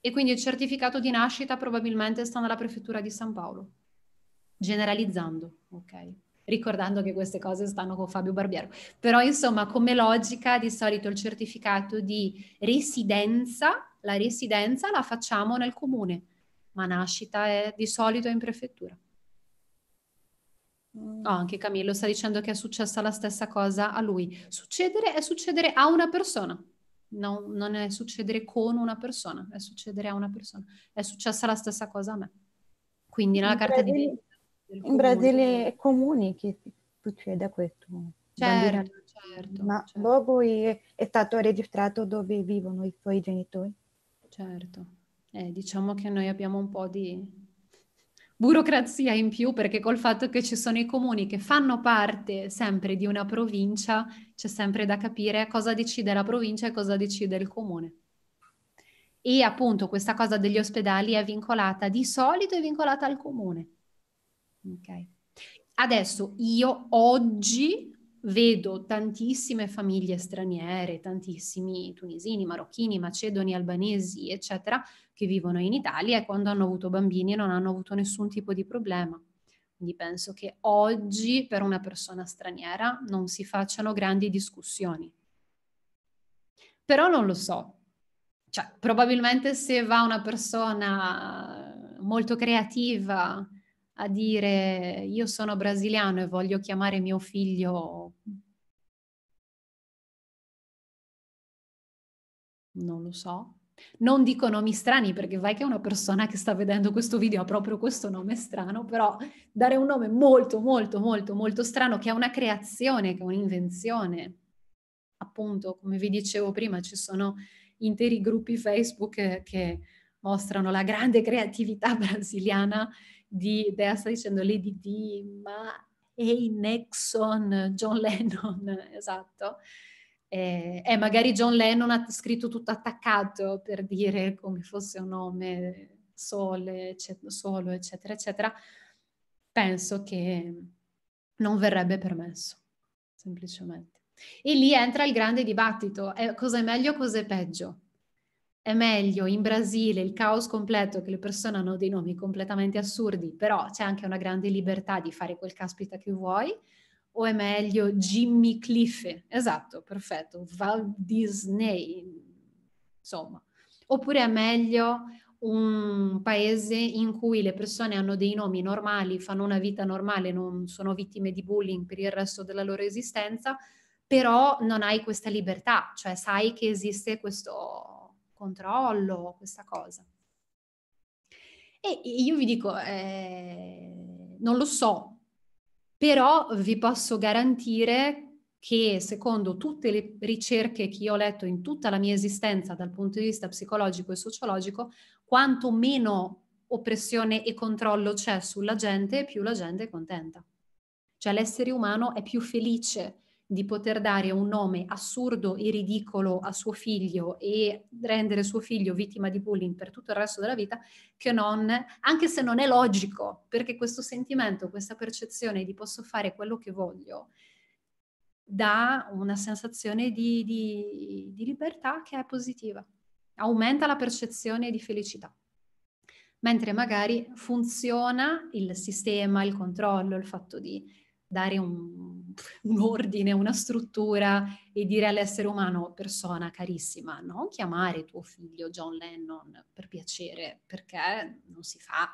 E quindi il certificato di nascita probabilmente sta nella prefettura di San Paolo. Generalizzando, ok? Ricordando che queste cose stanno con Fabio Barbiero. Però insomma, come logica, di solito il certificato di residenza, la residenza la facciamo nel comune ma nascita è di solito in prefettura. Oh, anche Camillo sta dicendo che è successa la stessa cosa a lui. Succedere è succedere a una persona. No, non è succedere con una persona, è succedere a una persona. È successa la stessa cosa a me. Quindi nella in carta Brasile, di In Brasile è comune che succeda questo. Certo, certo. Ma certo. Bobo è, è stato registrato dove vivono i suoi genitori. Certo eh, diciamo che noi abbiamo un po' di burocrazia in più perché col fatto che ci sono i comuni che fanno parte sempre di una provincia, c'è sempre da capire cosa decide la provincia e cosa decide il comune. E appunto questa cosa degli ospedali è vincolata, di solito è vincolata al comune. Okay. Adesso io oggi vedo tantissime famiglie straniere, tantissimi tunisini, marocchini, macedoni, albanesi, eccetera, che vivono in Italia e quando hanno avuto bambini non hanno avuto nessun tipo di problema. Quindi penso che oggi per una persona straniera non si facciano grandi discussioni. Però non lo so. Cioè, probabilmente se va una persona molto creativa, a dire io sono brasiliano e voglio chiamare mio figlio... Non lo so. Non dico nomi strani perché vai che una persona che sta vedendo questo video ha proprio questo nome strano, però dare un nome molto, molto, molto, molto strano che è una creazione, che è un'invenzione. Appunto, come vi dicevo prima, ci sono interi gruppi Facebook che mostrano la grande creatività (laughs) brasiliana di Dea sta dicendo Lady D, ma hey Nixon, John (laughs) Lennon, esatto. Eh, eh, magari John Lennon ha scritto tutto attaccato per dire come fosse un nome sole, eccetera, solo, eccetera, eccetera. Penso che non verrebbe permesso, semplicemente. E lì entra il grande dibattito, eh, cosa è meglio, cosa è peggio è meglio in Brasile il caos completo che le persone hanno dei nomi completamente assurdi, però c'è anche una grande libertà di fare quel caspita che vuoi, o è meglio Jimmy Cliffe, esatto, perfetto, Walt Disney, insomma, oppure è meglio un paese in cui le persone hanno dei nomi normali, fanno una vita normale, non sono vittime di bullying per il resto della loro esistenza, però non hai questa libertà, cioè sai che esiste questo controllo questa cosa. E io vi dico, eh, non lo so, però vi posso garantire che secondo tutte le ricerche che io ho letto in tutta la mia esistenza dal punto di vista psicologico e sociologico, quanto meno oppressione e controllo c'è sulla gente, più la gente è contenta. Cioè l'essere umano è più felice di poter dare un nome assurdo e ridicolo a suo figlio e rendere suo figlio vittima di bullying per tutto il resto della vita, che non, anche se non è logico, perché questo sentimento, questa percezione di posso fare quello che voglio, dà una sensazione di, di, di libertà che è positiva, aumenta la percezione di felicità mentre magari funziona il sistema, il controllo, il fatto di dare un, un, ordine, una struttura e dire all'essere umano, persona carissima, non chiamare tuo figlio John Lennon per piacere, perché non si fa,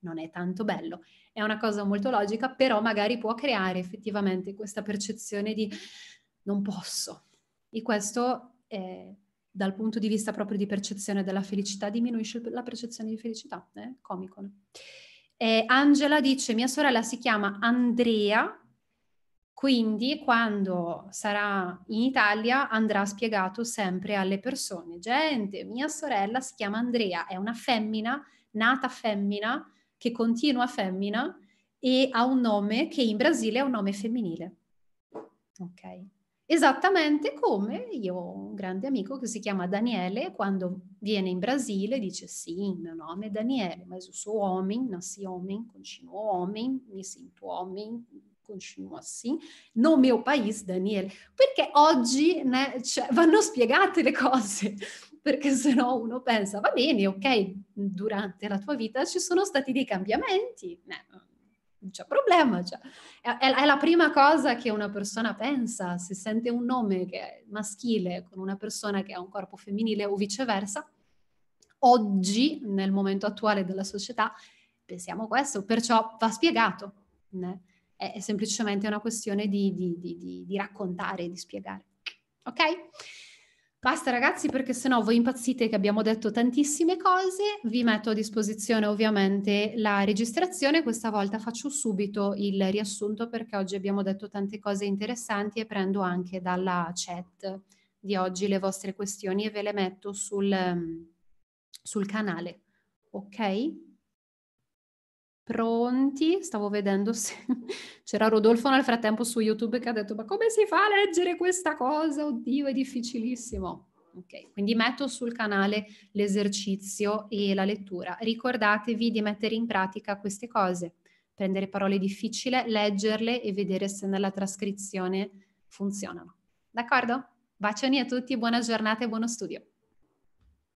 non è tanto bello. È una cosa molto logica, però magari può creare effettivamente questa percezione di non posso. E questo è, dal punto di vista proprio di percezione della felicità diminuisce la percezione di felicità, eh? comico. No? Eh, Angela dice, mia sorella si chiama Andrea, quindi quando sarà in Italia andrà spiegato sempre alle persone, gente, mia sorella si chiama Andrea, è una femmina, nata femmina, che continua femmina e ha un nome che in Brasile è un nome femminile. Ok. Esattamente come io ho un grande amico che si chiama Daniele, quando viene in Brasile dice sì, il mio nome è Daniele, mas eu sou homem, nasci homem, continuo homem, mi sento homem, continuo assim, no mio paese Daniele. Perché oggi né, cioè, vanno spiegate le cose, (laughs) perché sennò uno pensa, va bene, ok, durante la tua vita ci sono stati dei cambiamenti, né, eh, non c'è problema. Cioè, è, è, la prima cosa che una persona pensa, se sente un nome che è maschile con una persona che ha un corpo femminile o viceversa. Oggi, nel momento attuale della società, pensiamo questo, perciò va spiegato. Né? È, è semplicemente una questione di, di, di, di raccontare, di spiegare. Ok? Basta ragazzi perché sennò voi impazzite che abbiamo detto tantissime cose, vi metto a disposizione ovviamente la registrazione, questa volta faccio subito il riassunto perché oggi abbiamo detto tante cose interessanti e prendo anche dalla chat di oggi le vostre questioni e ve le metto sul, ehm, sul canale, ok? Pronti? Stavo vedendo se (laughs) c'era Rodolfo nel frattempo su YouTube che ha detto ma come si fa a leggere questa cosa? Oddio, è difficilissimo. Ok, quindi metto sul canale l'esercizio e la lettura. Ricordatevi di mettere in pratica queste cose, prendere parole difficili, leggerle e vedere se nella trascrizione funzionano. D'accordo? Bacioni a tutti, buona giornata e buono studio.